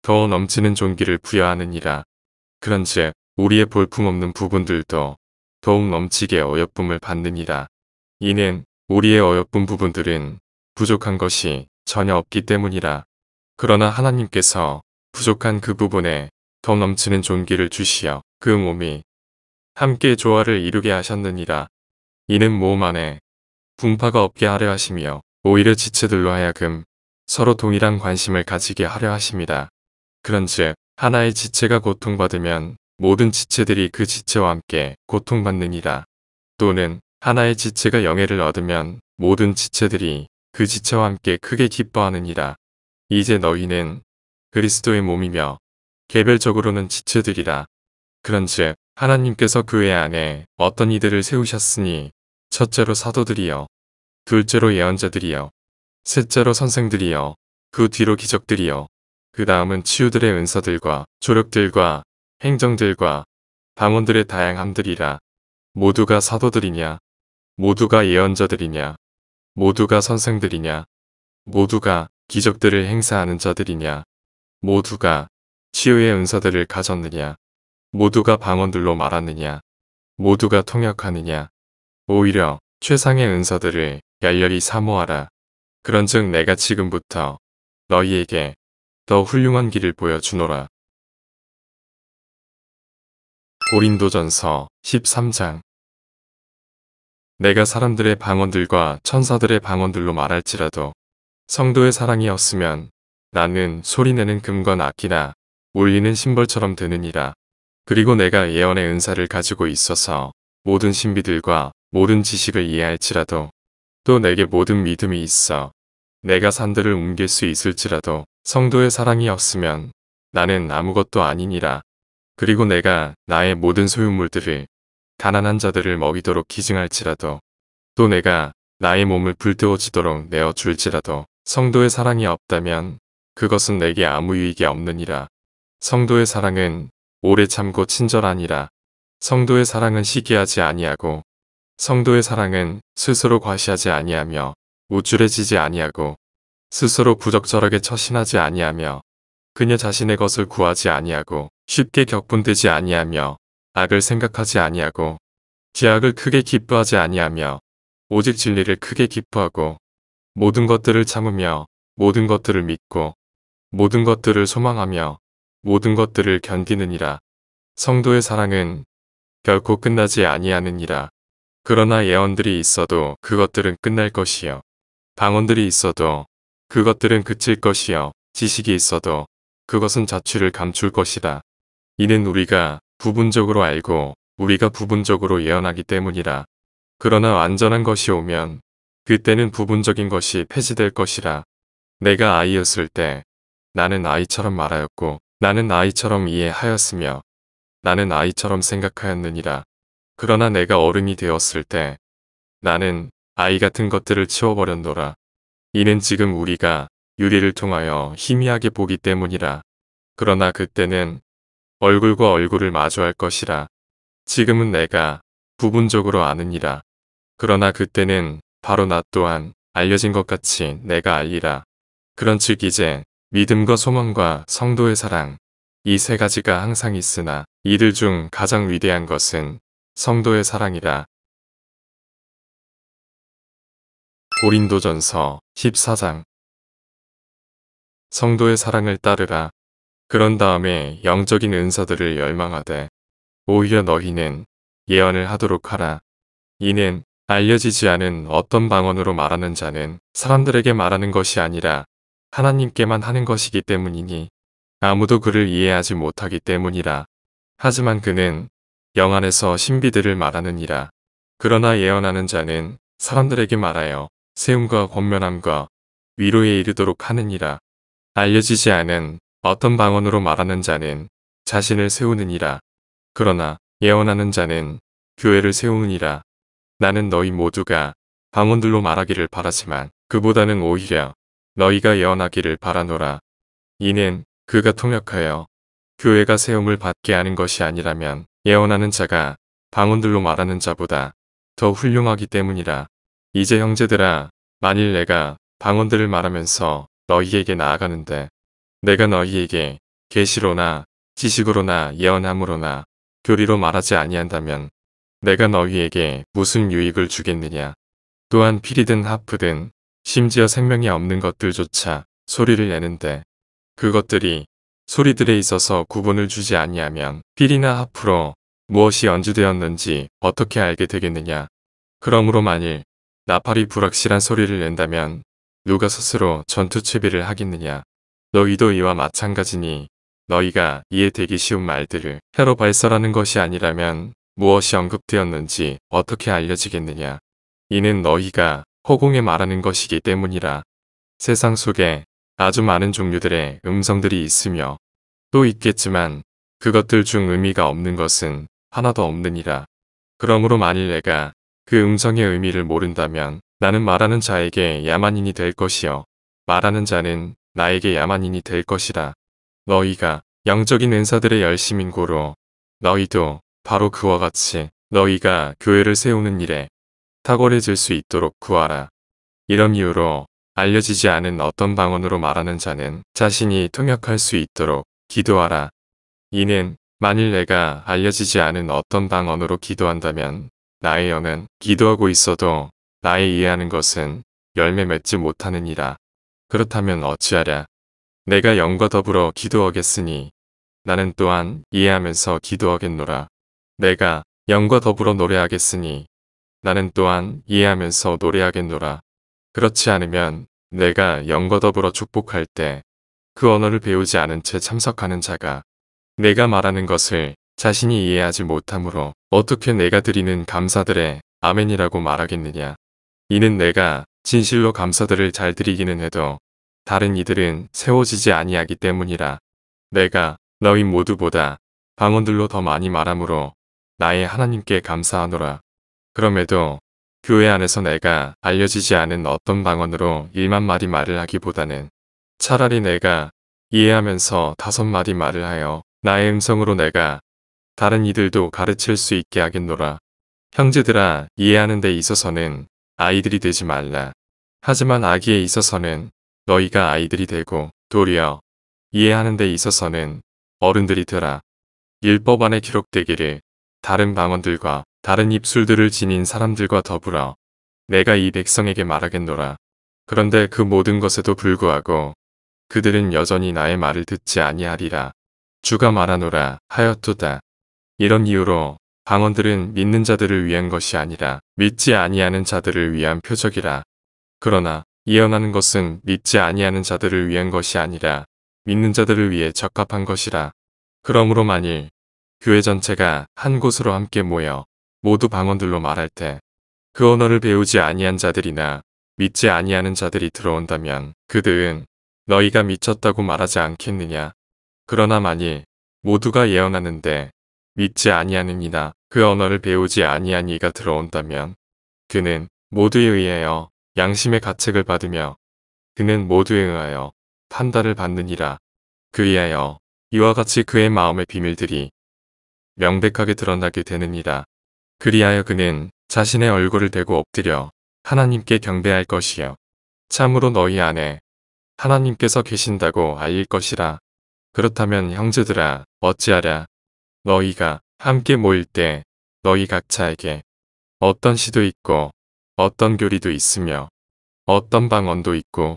[SPEAKER 1] 더 넘치는 존귀를 부여하느니라. 그런즉 우리의 볼품없는 부분들도 더욱 넘치게 어여쁨을 받느니라. 이는 우리의 어여쁜 부분들은 부족한 것이 전혀 없기 때문이라. 그러나 하나님께서 부족한 그 부분에 더 넘치는 존귀를 주시어 그 몸이 함께 조화를 이루게 하셨느니라. 이는 몸 안에 분파가 없게 하려 하시며 오히려 지체들로 하여금 서로 동일한 관심을 가지게 하려 하십니다. 그런즉 하나의 지체가 고통받으면 모든 지체들이 그 지체와 함께 고통받느니라. 또는 하나의 지체가 영예를 얻으면 모든 지체들이 그 지체와 함께 크게 기뻐하느니라. 이제 너희는 그리스도의 몸이며 개별적으로는 지체들이라. 그런즉 하나님께서 교회 그 안에 어떤 이들을 세우셨으니 첫째로 사도들이여. 둘째로 예언자들이여. 셋째로 선생들이여. 그 뒤로 기적들이여. 그 다음은 치유들의 은사들과 조력들과 행정들과 방언들의 다양함들이라. 모두가 사도들이냐? 모두가 예언자들이냐? 모두가 선생들이냐? 모두가 기적들을 행사하는 자들이냐? 모두가 치유의 은사들을 가졌느냐? 모두가 방언들로 말하느냐? 모두가 통역하느냐? 오히려 최상의 은사들을 열렬히 사모하라. 그런즉 내가 지금부터 너희에게
[SPEAKER 2] 더 훌륭한 길을 보여주노라.
[SPEAKER 1] 고린도전서 13장 내가 사람들의 방언들과 천사들의 방언들로 말할지라도 성도의 사랑이 없으면 나는 소리내는 금건 악기나 울리는 심벌처럼 되느니라. 그리고 내가 예언의 은사를 가지고 있어서 모든 신비들과 모든 지식을 이해할지라도 또 내게 모든 믿음이 있어 내가 산들을 옮길 수 있을지라도 성도의 사랑이 없으면 나는 아무것도 아니니라. 그리고 내가 나의 모든 소유물들을 가난한 자들을 먹이도록 기증할지라도 또 내가 나의 몸을 불태워지도록 내어줄지라도 성도의 사랑이 없다면 그것은 내게 아무 유익이 없느니라. 성도의 사랑은 오래 참고 친절하니라. 성도의 사랑은 시기하지 아니하고 성도의 사랑은 스스로 과시하지 아니하며 우쭐해지지 아니하고 스스로 부적절하게 처신하지 아니하며 그녀 자신의 것을 구하지 아니하고 쉽게 격분되지 아니하며 악을 생각하지 아니하고 죄악을 크게 기뻐하지 아니하며 오직 진리를 크게 기뻐하고 모든 것들을 참으며 모든 것들을 믿고 모든 것들을 소망하며 모든 것들을 견디느니라 성도의 사랑은 결코 끝나지 아니하느니라 그러나 예언들이 있어도 그것들은 끝날 것이요. 방언들이 있어도 그것들은 그칠 것이요. 지식이 있어도 그것은 자취를 감출 것이다. 이는 우리가 부분적으로 알고 우리가 부분적으로 예언하기 때문이라. 그러나 완전한 것이 오면 그때는 부분적인 것이 폐지될 것이라. 내가 아이였을 때 나는 아이처럼 말하였고 나는 아이처럼 이해하였으며 나는 아이처럼 생각하였느니라. 그러나 내가 어른이 되었을 때 나는 아이 같은 것들을 치워버렸노라. 이는 지금 우리가 유리를 통하여 희미하게 보기 때문이라. 그러나 그때는 얼굴과 얼굴을 마주할 것이라. 지금은 내가 부분적으로 아느니라. 그러나 그때는 바로 나 또한 알려진 것 같이 내가 알리라. 그런 즉 이제 믿음과 소망과 성도의 사랑 이 세 가지가 항상 있으나 이들 중 가장 위대한 것은 성도의 사랑이라.
[SPEAKER 2] 고린도전서 14장 성도의
[SPEAKER 1] 사랑을 따르라. 그런 다음에 영적인 은사들을 열망하되 오히려 너희는 예언을 하도록 하라. 이는 알려지지 않은 어떤 방언으로 말하는 자는 사람들에게 말하는 것이 아니라 하나님께만 하는 것이기 때문이니 아무도 그를 이해하지 못하기 때문이라. 하지만 그는 영안에서 신비들을 말하느니라. 그러나 예언하는 자는 사람들에게 말하여 세움과 권면함과 위로에 이르도록 하느니라. 알려지지 않은 어떤 방언으로 말하는 자는 자신을 세우느니라. 그러나 예언하는 자는 교회를 세우느니라. 나는 너희 모두가 방언들로 말하기를 바라지만 그보다는 오히려 너희가 예언하기를 바라노라. 이는 그가 통역하여 교회가 세움을 받게 하는 것이 아니라면 예언하는 자가 방언들로 말하는 자보다 더 훌륭하기 때문이라. 이제 형제들아 만일 내가 방언들을 말하면서 너희에게 나아가는데 내가 너희에게 계시로나 지식으로나 예언함으로나 교리로 말하지 아니한다면 내가 너희에게 무슨 유익을 주겠느냐. 또한 필이든 하프든 심지어 생명이 없는 것들조차 소리를 내는데 그것들이 소리들에 있어서 구분을 주지 아니하면 필이나 하프로 무엇이 연주되었는지 어떻게 알게 되겠느냐. 그러므로 만일 나팔이 불확실한 소리를 낸다면 누가 스스로 전투 채비를 하겠느냐. 너희도 이와 마찬가지니 너희가 이에 되기 쉬운 말들을 해로 발설하는 것이 아니라면 무엇이 언급되었는지 어떻게 알려지겠느냐. 이는 너희가 허공에 말하는 것이기 때문이라. 세상 속에 아주 많은 종류들의 음성들이 있으며 또 있겠지만 그것들 중 의미가 없는 것은 하나도 없느니라. 그러므로 만일 내가 그 음성의 의미를 모른다면 나는 말하는 자에게 야만인이 될 것이요. 말하는 자는 나에게 야만인이 될 것이라. 너희가 영적인 은사들의 열심인고로 너희도 바로 그와 같이 너희가 교회를 세우는 일에 탁월해질 수 있도록 구하라. 이런 이유로 알려지지 않은 어떤 방언으로 말하는 자는 자신이 통역할 수 있도록 기도하라. 이는 만일 내가 알려지지 않은 어떤 방언으로 기도한다면 나의 영은 기도하고 있어도 나의 이해하는 것은 열매 맺지 못하느니라. 그렇다면 어찌하랴. 내가 영과 더불어 기도하겠으니 나는 또한 이해하면서 기도하겠노라. 내가 영과 더불어 노래하겠으니 나는 또한 이해하면서 노래하겠노라. 그렇지 않으면 내가 영과 더불어 축복할 때 그 언어를 배우지 않은 채 참석하는 자가 내가 말하는 것을 자신이 이해하지 못하므로 어떻게 내가 드리는 감사들의 아멘이라고 말하겠느냐. 이는 내가 진실로 감사들을 잘 드리기는 해도 다른 이들은 세워지지 아니하기 때문이라. 내가 너희 모두보다 방언들로 더 많이 말하므로 나의 하나님께 감사하노라. 그럼에도 교회 안에서 내가 알려지지 않은 어떤 방언으로 일만 마디 말을 하기보다는 차라리 내가 이해하면서 다섯 마디 말을 하여 나의 음성으로 내가 다른 이들도 가르칠 수 있게 하겠노라. 형제들아 이해하는 데 있어서는 아이들이 되지 말라. 하지만 아기에 있어서는 너희가 아이들이 되고 도리어 이해하는 데 있어서는 어른들이 되라. 일법 안에 기록되기를 다른 방언들과 다른 입술들을 지닌 사람들과 더불어 내가 이 백성에게 말하겠노라. 그런데 그 모든 것에도 불구하고 그들은 여전히 나의 말을 듣지 아니하리라. 주가 말하노라 하였도다. 이런 이유로 방언들은 믿는 자들을 위한 것이 아니라 믿지 아니하는 자들을 위한 표적이라. 그러나 예언하는 것은 믿지 아니하는 자들을 위한 것이 아니라 믿는 자들을 위해 적합한 것이라. 그러므로 만일 교회 전체가 한 곳으로 함께 모여 모두 방언들로 말할 때 그 언어를 배우지 아니한 자들이나 믿지 아니하는 자들이 들어온다면 그들은 너희가 미쳤다고 말하지 않겠느냐 그러나 만일 모두가 예언하는데 믿지 아니하느니나 그 언어를 배우지 아니한 이가 들어온다면 그는 모두에 의하여 양심의 가책을 받으며 그는 모두에 의하여 판단을 받느니라 그리하여 이와 같이 그의 마음의 비밀들이 명백하게 드러나게 되느니라 그리하여 그는 자신의 얼굴을 대고 엎드려 하나님께 경배할 것이요 참으로 너희 안에 하나님께서 계신다고 알릴 것이라 그렇다면 형제들아 어찌하랴 너희가 함께 모일 때 너희 각자에게 어떤 시도 있고 어떤 교리도 있으며 어떤 방언도 있고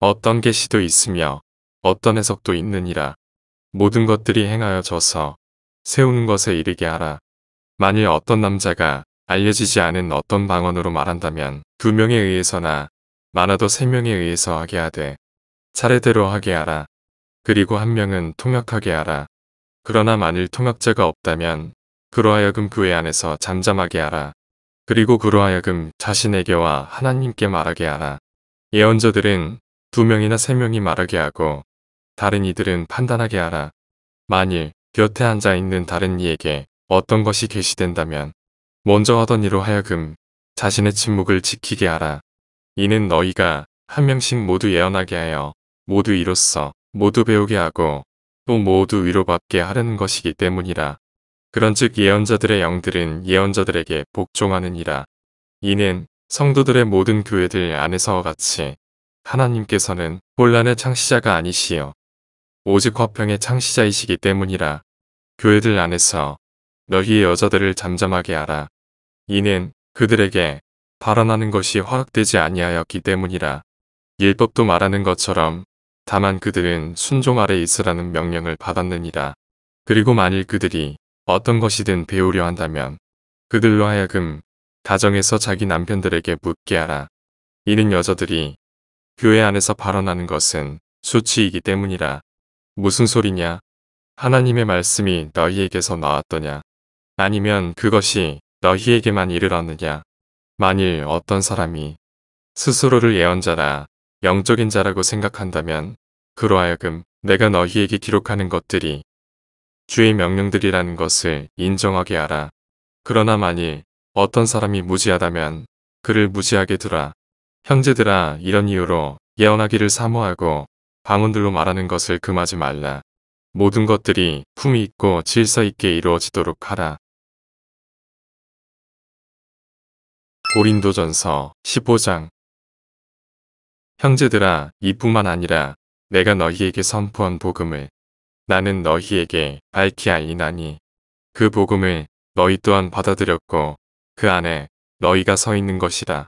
[SPEAKER 1] 어떤 계시도 있으며 어떤 해석도 있느니라 모든 것들이 행하여 져서 세우는 것에 이르게 하라 만일 어떤 남자가 알려지지 않은 어떤 방언으로 말한다면 두 명에 의해서나 많아도 세 명에 의해서 하게 하되 차례대로 하게 하라. 그리고 한 명은 통역하게 하라. 그러나 만일 통역자가 없다면 그로하여금 교회 안에서 잠잠하게 하라. 그리고 그로하여금 자신에게와 하나님께 말하게 하라. 예언자들은 두 명이나 세 명이 말하게 하고 다른 이들은 판단하게 하라. 만일 곁에 앉아 있는 다른 이에게 어떤 것이 계시된다면 먼저 하던 이로 하여금 자신의 침묵을 지키게 하라. 이는 너희가 한 명씩 모두 예언하게 하여 모두 이로써 모두 배우게 하고 또 모두 위로받게 하려는 것이기 때문이라. 그런즉 예언자들의 영들은 예언자들에게 복종하느니라. 이는 성도들의 모든 교회들 안에서 같이 하나님께서는 혼란의 창시자가 아니시요 오직 화평의 창시자이시기 때문이라. 교회들 안에서 너희의 여자들을 잠잠하게 하라. 이는 그들에게 발언하는 것이 허락되지 아니하였기 때문이라. 율법도 말하는 것처럼 다만 그들은 순종 아래 있으라는 명령을 받았느니라. 그리고 만일 그들이 어떤 것이든 배우려 한다면 그들로 하여금 가정에서 자기 남편들에게 묻게 하라. 이는 여자들이 교회 안에서 발언하는 것은 수치이기 때문이라. 무슨 소리냐? 하나님의 말씀이 너희에게서 나왔더냐? 아니면 그것이 너희에게만 이르렀느냐? 만일 어떤 사람이 스스로를 예언자라 영적인 자라고 생각한다면 그로 하여금 내가 너희에게 기록하는 것들이 주의 명령들이라는 것을 인정하게 하라. 그러나 만일 어떤 사람이 무지하다면 그를 무지하게 두라. 형제들아 이런 이유로 예언하기를 사모하고 방언들로 말하는 것을 금하지 말라. 모든 것들이 품이 있고 질서 있게 이루어지도록 하라.
[SPEAKER 2] 고린도전서 15장
[SPEAKER 1] 형제들아 이뿐만 아니라 내가 너희에게 선포한 복음을 나는 너희에게 밝히 알리나니 그 복음을 너희 또한 받아들였고 그 안에 너희가 서 있는 것이다.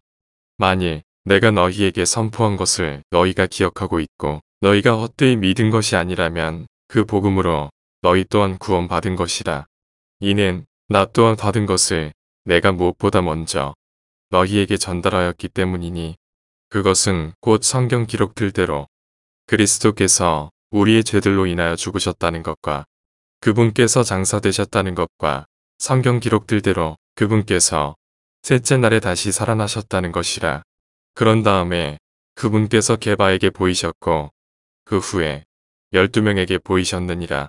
[SPEAKER 1] 만일 내가 너희에게 선포한 것을 너희가 기억하고 있고 너희가 헛되이 믿은 것이 아니라면 그 복음으로 너희 또한 구원받은 것이다. 이는 나 또한 받은 것을 내가 무엇보다 먼저 너희에게 전달하였기 때문이니 그것은 곧 성경 기록들대로 그리스도께서 우리의 죄들로 인하여 죽으셨다는 것과 그분께서 장사되셨다는 것과 성경 기록들대로 그분께서 셋째 날에 다시 살아나셨다는 것이라. 그런 다음에 그분께서 개바에게 보이셨고 그 후에 열두 명에게 보이셨느니라.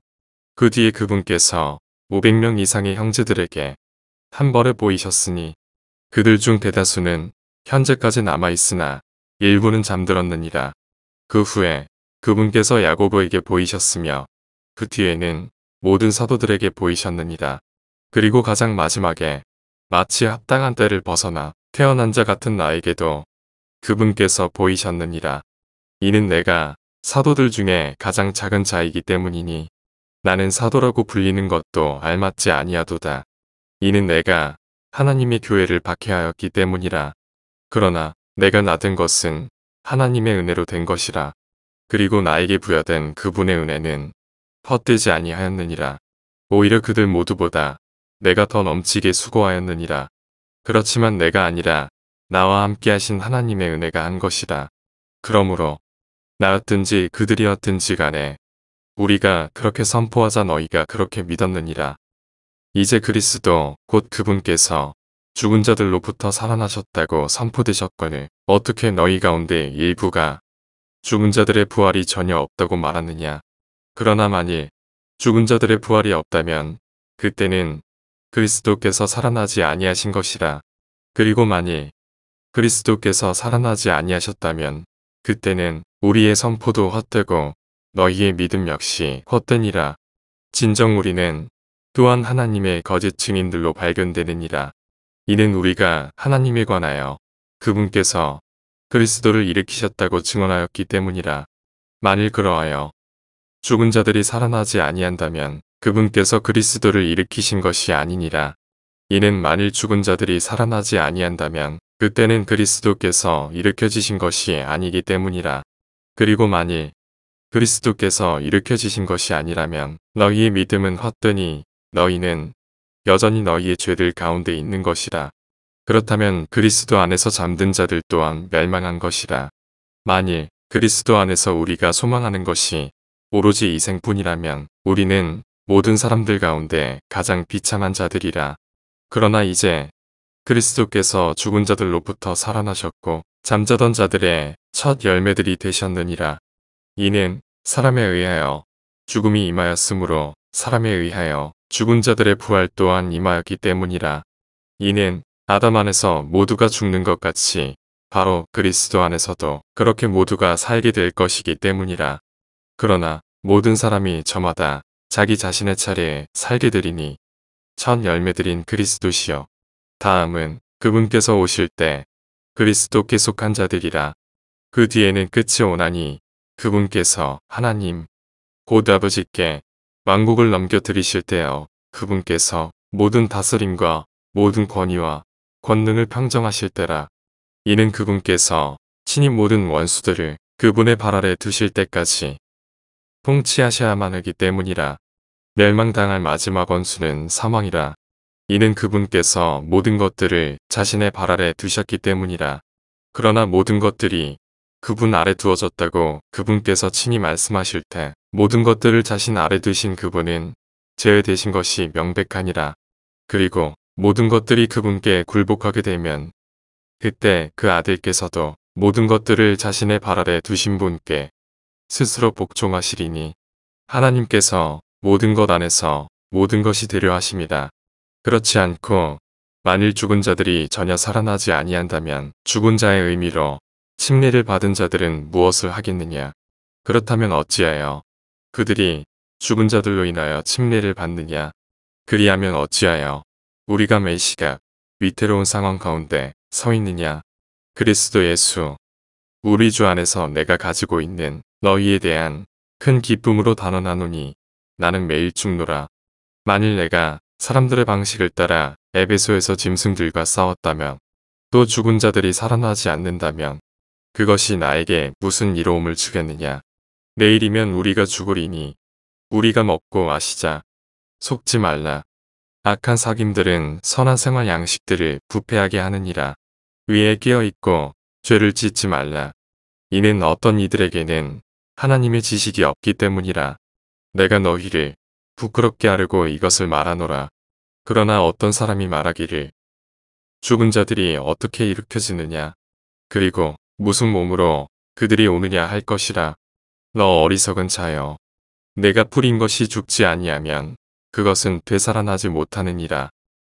[SPEAKER 1] 그 뒤에 그분께서 500명 이상의 형제들에게 한 벌에 보이셨으니 그들 중 대다수는 현재까지 남아있으나 일부는 잠들었느니라. 그 후에 그분께서 야고보에게 보이셨으며 그 뒤에는 모든 사도들에게 보이셨느니라. 그리고 가장 마지막에 마치 합당한 때를 벗어나 태어난 자 같은 나에게도 그분께서 보이셨느니라. 이는 내가 사도들 중에 가장 작은 자이기 때문이니 나는 사도라고 불리는 것도 알맞지 아니하도다. 이는 내가 하나님의 교회를 박해하였기 때문이라. 그러나 내가 낳은 것은 하나님의 은혜로 된 것이라. 그리고 나에게 부여된 그분의 은혜는 헛되지 아니하였느니라. 오히려 그들 모두보다 내가 더 넘치게 수고하였느니라. 그렇지만 내가 아니라 나와 함께 하신 하나님의 은혜가 한 것이다. 그러므로 나였든지 그들이었든지 간에 우리가 그렇게 선포하자 너희가 그렇게 믿었느니라. 이제 그리스도 곧 그분께서 죽은 자들로부터 살아나셨다고 선포되셨거늘 어떻게 너희 가운데 일부가 죽은 자들의 부활이 전혀 없다고 말하느냐. 그러나 만일 죽은 자들의 부활이 없다면 그때는 그리스도께서 살아나지 아니하신 것이라. 그리고 만일 그리스도께서 살아나지 아니하셨다면 그때는 우리의 선포도 헛되고 너희의 믿음 역시 헛되니라. 진정 우리는 또한 하나님의 거짓 증인들로 발견되느니라. 이는 우리가 하나님에 관하여 그분께서 그리스도를 일으키셨다고 증언하였기 때문이라. 만일 그러하여 죽은 자들이 살아나지 아니한다면 그분께서 그리스도를 일으키신 것이 아니니라. 이는 만일 죽은 자들이 살아나지 아니한다면 그때는 그리스도께서 일으켜지신 것이 아니기 때문이라. 그리고 만일 그리스도께서 일으켜지신 것이 아니라면 너희의 믿음은 헛되니 너희는 여전히 너희의 죄들 가운데 있는 것이라. 그렇다면 그리스도 안에서 잠든 자들 또한 멸망한 것이라. 만일 그리스도 안에서 우리가 소망하는 것이 오로지 이 생뿐이라면 우리는 모든 사람들 가운데 가장 비참한 자들이라. 그러나 이제 그리스도께서 죽은 자들로부터 살아나셨고 잠자던 자들의 첫 열매들이 되셨느니라. 이는 사람에 의하여 죽음이 임하였으므로 사람에 의하여 죽은 자들의 부활 또한 임하였기 때문이라. 이는 아담 안에서 모두가 죽는 것 같이 바로 그리스도 안에서도 그렇게 모두가 살게 될 것이기 때문이라. 그러나 모든 사람이 저마다 자기 자신의 차례에 살게 되리니 첫 열매들인 그리스도시요. 다음은 그분께서 오실 때 그리스도께 속한 자들이라. 그 뒤에는 끝이 오나니 그분께서 하나님 곧 아버지께 만국을 넘겨드리실 때요. 그분께서 모든 다스림과 모든 권위와 권능을 평정하실 때라. 이는 그분께서 친히 모든 원수들을 그분의 발 아래 두실 때까지 통치하셔야만 하기 때문이라. 멸망당할 마지막 원수는 사망이라. 이는 그분께서 모든 것들을 자신의 발 아래 두셨기 때문이라. 그러나 모든 것들이 그분 아래 두어졌다고 그분께서 친히 말씀하실 때 모든 것들을 자신 아래 두신 그분은 제외되신 것이 명백하니라. 그리고 모든 것들이 그분께 굴복하게 되면 그때 그 아들께서도 모든 것들을 자신의 발 아래 두신 분께 스스로 복종하시리니 하나님께서 모든 것 안에서 모든 것이 되려 하십니다. 그렇지 않고 만일 죽은 자들이 전혀 살아나지 아니한다면 죽은 자의 의미로 침례를 받은 자들은 무엇을 하겠느냐. 그렇다면 어찌하여 그들이 죽은 자들로 인하여 침례를 받느냐 그리하면 어찌하여 우리가 매 시각 위태로운 상황 가운데 서 있느냐 그리스도 예수 우리 주 안에서 내가 가지고 있는 너희에 대한 큰 기쁨으로 단언하노니 나는 매일 죽노라 만일 내가 사람들의 방식을 따라 에베소에서 짐승들과 싸웠다면 또 죽은 자들이 살아나지 않는다면 그것이 나에게 무슨 이로움을 주겠느냐 내일이면 우리가 죽으리니 우리가 먹고 마시자. 속지 말라. 악한 사김들은 선한 생활 양식들을 부패하게 하느니라. 위에 끼어있고 죄를 짓지 말라. 이는 어떤 이들에게는 하나님의 지식이 없기 때문이라. 내가 너희를 부끄럽게 하려고 이것을 말하노라. 그러나 어떤 사람이 말하기를 죽은 자들이 어떻게 일으켜지느냐. 그리고 무슨 몸으로 그들이 오느냐 할 것이라. 너 어리석은 자여 내가 뿌린 것이 죽지 아니하면 그것은 되살아나지 못하느니라.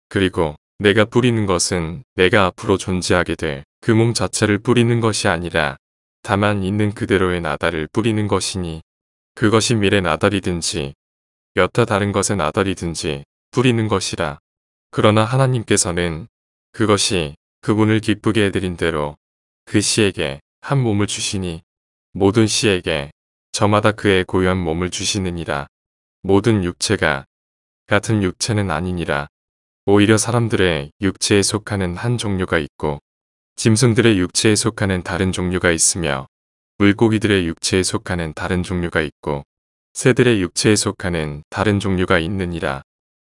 [SPEAKER 1] 그리고 내가 뿌리는 것은 내가 앞으로 존재하게 될 그 몸 자체를 뿌리는 것이 아니라 다만 있는 그대로의 나다를 뿌리는 것이니 그것이 미래 나다리든지 여타 다른 것의 나다리든지 뿌리는 것이라. 그러나 하나님께서는 그것이 그분을 기쁘게 해드린 대로 그 씨에게 한 몸을 주시니 모든 씨에게 저마다 그의 고요한 몸을 주시느니라. 모든 육체가 같은 육체는 아니니라. 오히려 사람들의 육체에 속하는 한 종류가 있고 짐승들의 육체에 속하는 다른 종류가 있으며 물고기들의 육체에 속하는 다른 종류가 있고 새들의 육체에 속하는 다른 종류가 있느니라.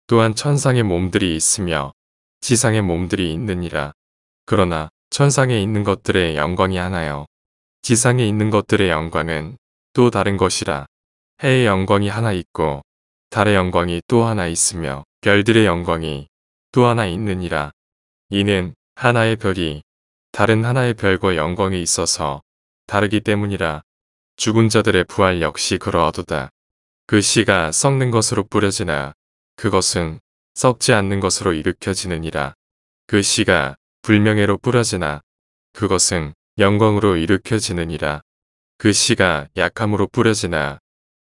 [SPEAKER 1] 또한 천상의 몸들이 있으며 지상의 몸들이 있느니라. 그러나 천상에 있는 것들의 영광이 하나요. 지상에 있는 것들의 영광은 또 다른 것이라. 해의 영광이 하나 있고 달의 영광이 또 하나 있으며 별들의 영광이 또 하나 있느니라. 이는 하나의 별이 다른 하나의 별과 영광이 있어서 다르기 때문이라. 죽은 자들의 부활 역시 그러하도다. 그 씨가 썩는 것으로 뿌려지나 그것은 썩지 않는 것으로 일으켜지느니라. 그 씨가 불명예로 뿌려지나 그것은 영광으로 일으켜지느니라. 그 씨가 약함으로 뿌려지나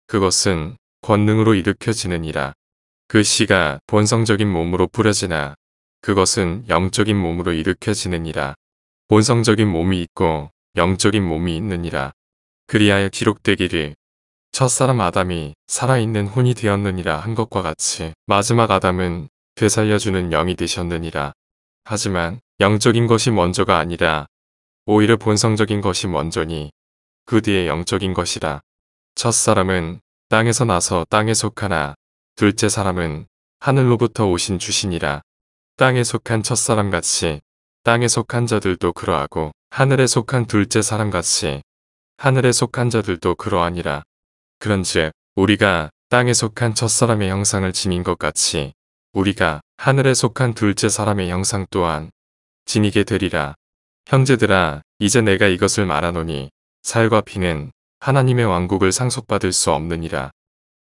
[SPEAKER 1] 그것은 권능으로 일으켜지느니라. 그 씨가 본성적인 몸으로 뿌려지나 그것은 영적인 몸으로 일으켜지느니라. 본성적인 몸이 있고 영적인 몸이 있느니라. 그리하여 기록되기를 첫사람 아담이 살아있는 혼이 되었느니라 한 것과 같이 마지막 아담은 되살려주는 영이 되셨느니라. 하지만 영적인 것이 먼저가 아니라 오히려 본성적인 것이 먼저니 그 뒤에 영적인 것이다. 첫 사람은 땅에서 나서 땅에 속하나 둘째 사람은 하늘로부터 오신 주신이라. 땅에 속한 첫 사람같이 땅에 속한 자들도 그러하고 하늘에 속한 둘째 사람같이 하늘에 속한 자들도 그러하니라. 그런즉 우리가 땅에 속한 첫 사람의 형상을 지닌 것 같이 우리가 하늘에 속한 둘째 사람의 형상 또한 지니게 되리라. 형제들아 이제 내가 이것을 말하노니 살과 피는 하나님의 왕국을 상속받을 수 없느니라.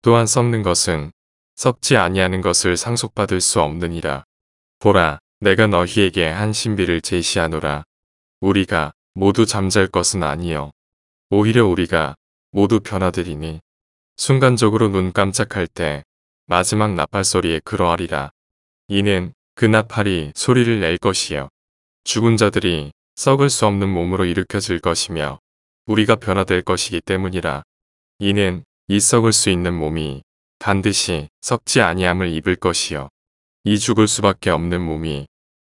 [SPEAKER 1] 또한 썩는 것은 썩지 아니하는 것을 상속받을 수 없느니라. 보라, 내가 너희에게 한 신비를 제시하노라. 우리가 모두 잠잘 것은 아니요. 오히려 우리가 모두 변화되리니 순간적으로 눈 깜짝할 때 마지막 나팔 소리에 그러하리라. 이는 그 나팔이 소리를 낼 것이요. 죽은 자들이 썩을 수 없는 몸으로 일으켜질 것이며 우리가 변화될 것이기 때문이라. 이는 이 썩을 수 있는 몸이 반드시 썩지 아니함을 입을 것이요. 이 죽을 수밖에 없는 몸이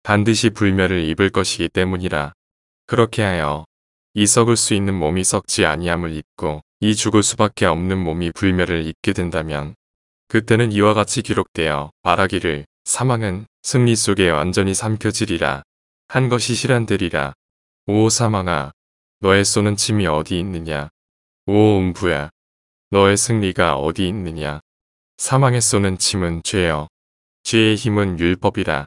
[SPEAKER 1] 반드시 불멸을 입을 것이기 때문이라. 그렇게 하여 이 썩을 수 있는 몸이 썩지 아니함을 입고 이 죽을 수밖에 없는 몸이 불멸을 입게 된다면 그때는 이와 같이 기록되어 말하기를 사망은 승리 속에 완전히 삼켜지리라 한 것이 실현되리라 오 사망아 너의 쏘는 침이 어디 있느냐? 오 음부야, 너의 승리가 어디 있느냐? 사망에 쏘는 침은 죄여, 죄의 힘은 율법이라.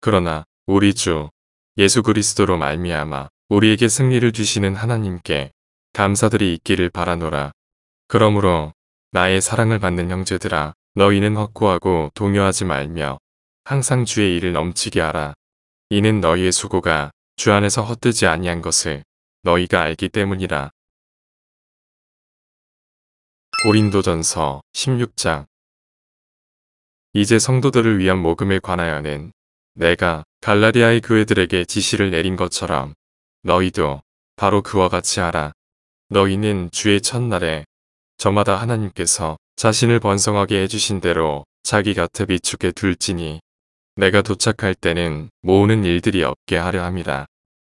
[SPEAKER 1] 그러나 우리 주 예수 그리스도로 말미암아 우리에게 승리를 주시는 하나님께 감사들이 있기를 바라노라. 그러므로 나의 사랑을 받는 형제들아 너희는 확고하고 동요하지 말며 항상 주의 일을 넘치게 하라. 이는 너희의 수고가 주 안에서 헛되지 아니한 것을
[SPEAKER 2] 너희가 알기 때문이라. 고린도전서
[SPEAKER 1] 16장 이제 성도들을 위한 모금에 관하여는 내가 갈라디아의 교회들에게 지시를 내린 것처럼 너희도 바로 그와 같이 하라. 너희는 주의 첫날에 저마다 하나님께서 자신을 번성하게 해주신 대로 자기 곁에 비축해 둘지니 내가 도착할 때는 모으는 일들이 없게 하려 함이라.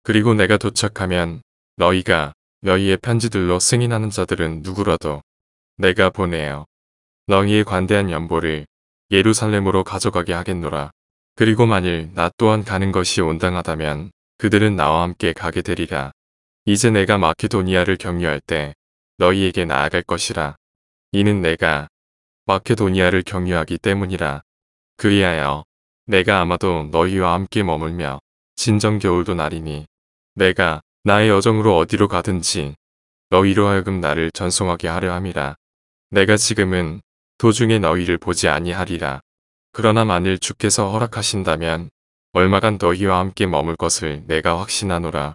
[SPEAKER 1] 그리고 내가 도착하면 너희가 너희의 편지들로 승인하는 자들은 누구라도 내가 보내어 너희의 관대한 연보를 예루살렘으로 가져가게 하겠노라. 그리고 만일 나 또한 가는 것이 온당하다면 그들은 나와 함께 가게 되리라. 이제 내가 마케도니아를 격려할 때 너희에게 나아갈 것이라. 이는 내가 마케도니아를 격려하기 때문이라. 그리하여 내가 아마도 너희와 함께 머물며 진정 겨울도 날이니 내가 나의 여정으로 어디로 가든지 너희로 하여금 나를 전송하게 하려 함이라. 내가 지금은 도중에 너희를 보지 아니하리라. 그러나 만일 주께서 허락하신다면 얼마간 너희와 함께 머물 것을 내가 확신하노라.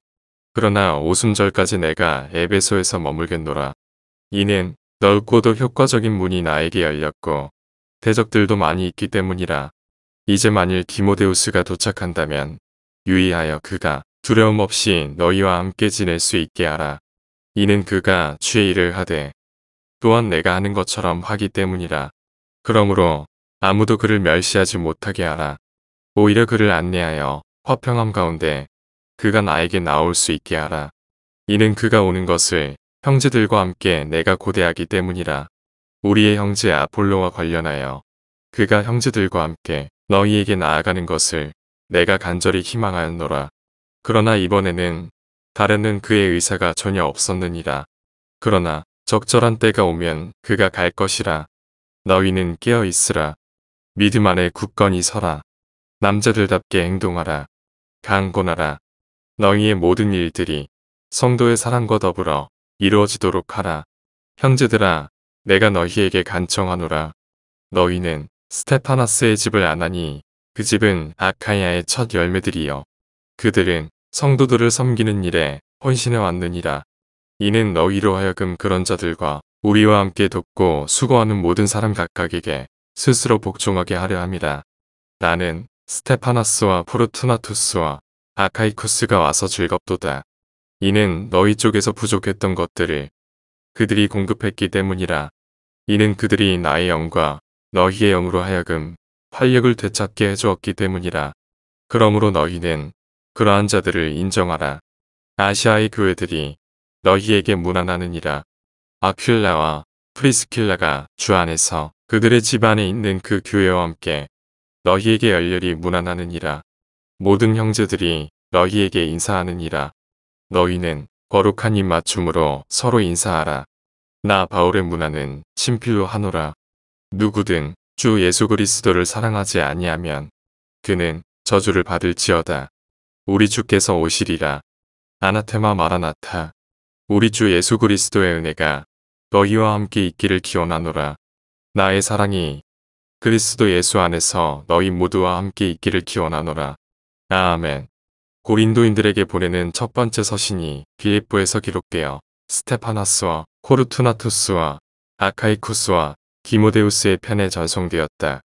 [SPEAKER 1] 그러나 오순절까지 내가 에베소에서 머물겠노라. 이는 넓고도 효과적인 문이 나에게 열렸고 대적들도 많이 있기 때문이라. 이제 만일 디모데우스가 도착한다면 유의하여 그가 두려움 없이 너희와 함께 지낼 수 있게 하라. 이는 그가 주의 일을 하되 또한 내가 하는 것처럼 하기 때문이라. 그러므로 아무도 그를 멸시하지 못하게 하라. 오히려 그를 안내하여 화평함 가운데 그가 나에게 나올 수 있게 하라. 이는 그가 오는 것을 형제들과 함께 내가 고대하기 때문이라. 우리의 형제 아폴로와 관련하여 그가 형제들과 함께 너희에게 나아가는 것을 내가 간절히 희망하였노라. 그러나 이번에는 다른은 그의 의사가 전혀 없었느니라. 그러나 적절한 때가 오면 그가 갈 것이라. 너희는 깨어 있으라. 믿음 안에 굳건히 서라. 남자들답게 행동하라. 강건하라. 너희의 모든 일들이 성도의 사랑과 더불어 이루어지도록 하라. 형제들아, 내가 너희에게 간청하노라. 너희는 스테파나스의 집을 안하니 그 집은 아카야의 첫 열매들이요. 그들은 성도들을 섬기는 일에 헌신해 왔느니라. 이는 너희로 하여금 그런 자들과 우리와 함께 돕고 수고하는 모든 사람 각각에게 스스로 복종하게 하려 합니다. 나는 스테파나스와 포르투나투스와 아카이쿠스가 와서 즐겁도다. 이는 너희 쪽에서 부족했던 것들을 그들이 공급했기 때문이라. 이는 그들이 나의 영과 너희의 영으로 하여금 활력을 되찾게 해주었기 때문이라. 그러므로 너희는 그러한 자들을 인정하라. 아시아의 교회들이 너희에게 무난하느니라. 아퀼라와 프리스킬라가 주 안에서 그들의 집안에 있는 그 교회와 함께 너희에게 열렬히 무난하느니라. 모든 형제들이 너희에게 인사하느니라. 너희는 거룩한 입 맞춤으로 서로 인사하라. 나 바울의 문화는 친필로 하노라. 누구든 주 예수 그리스도를 사랑하지 아니하면 그는 저주를 받을지어다. 우리 주께서 오시리라. 아나테마 마라나타. 우리 주 예수 그리스도의 은혜가 너희와 함께 있기를 기원하노라. 나의 사랑이 그리스도 예수 안에서 너희 모두와 함께 있기를 기원하노라. 아멘. 고린도인들에게 보내는 첫 번째 서신이 비에프에서 기록되어 스테파나스와 코르투나투스와 아카이쿠스와 디모데우스의 편에 전송되었다.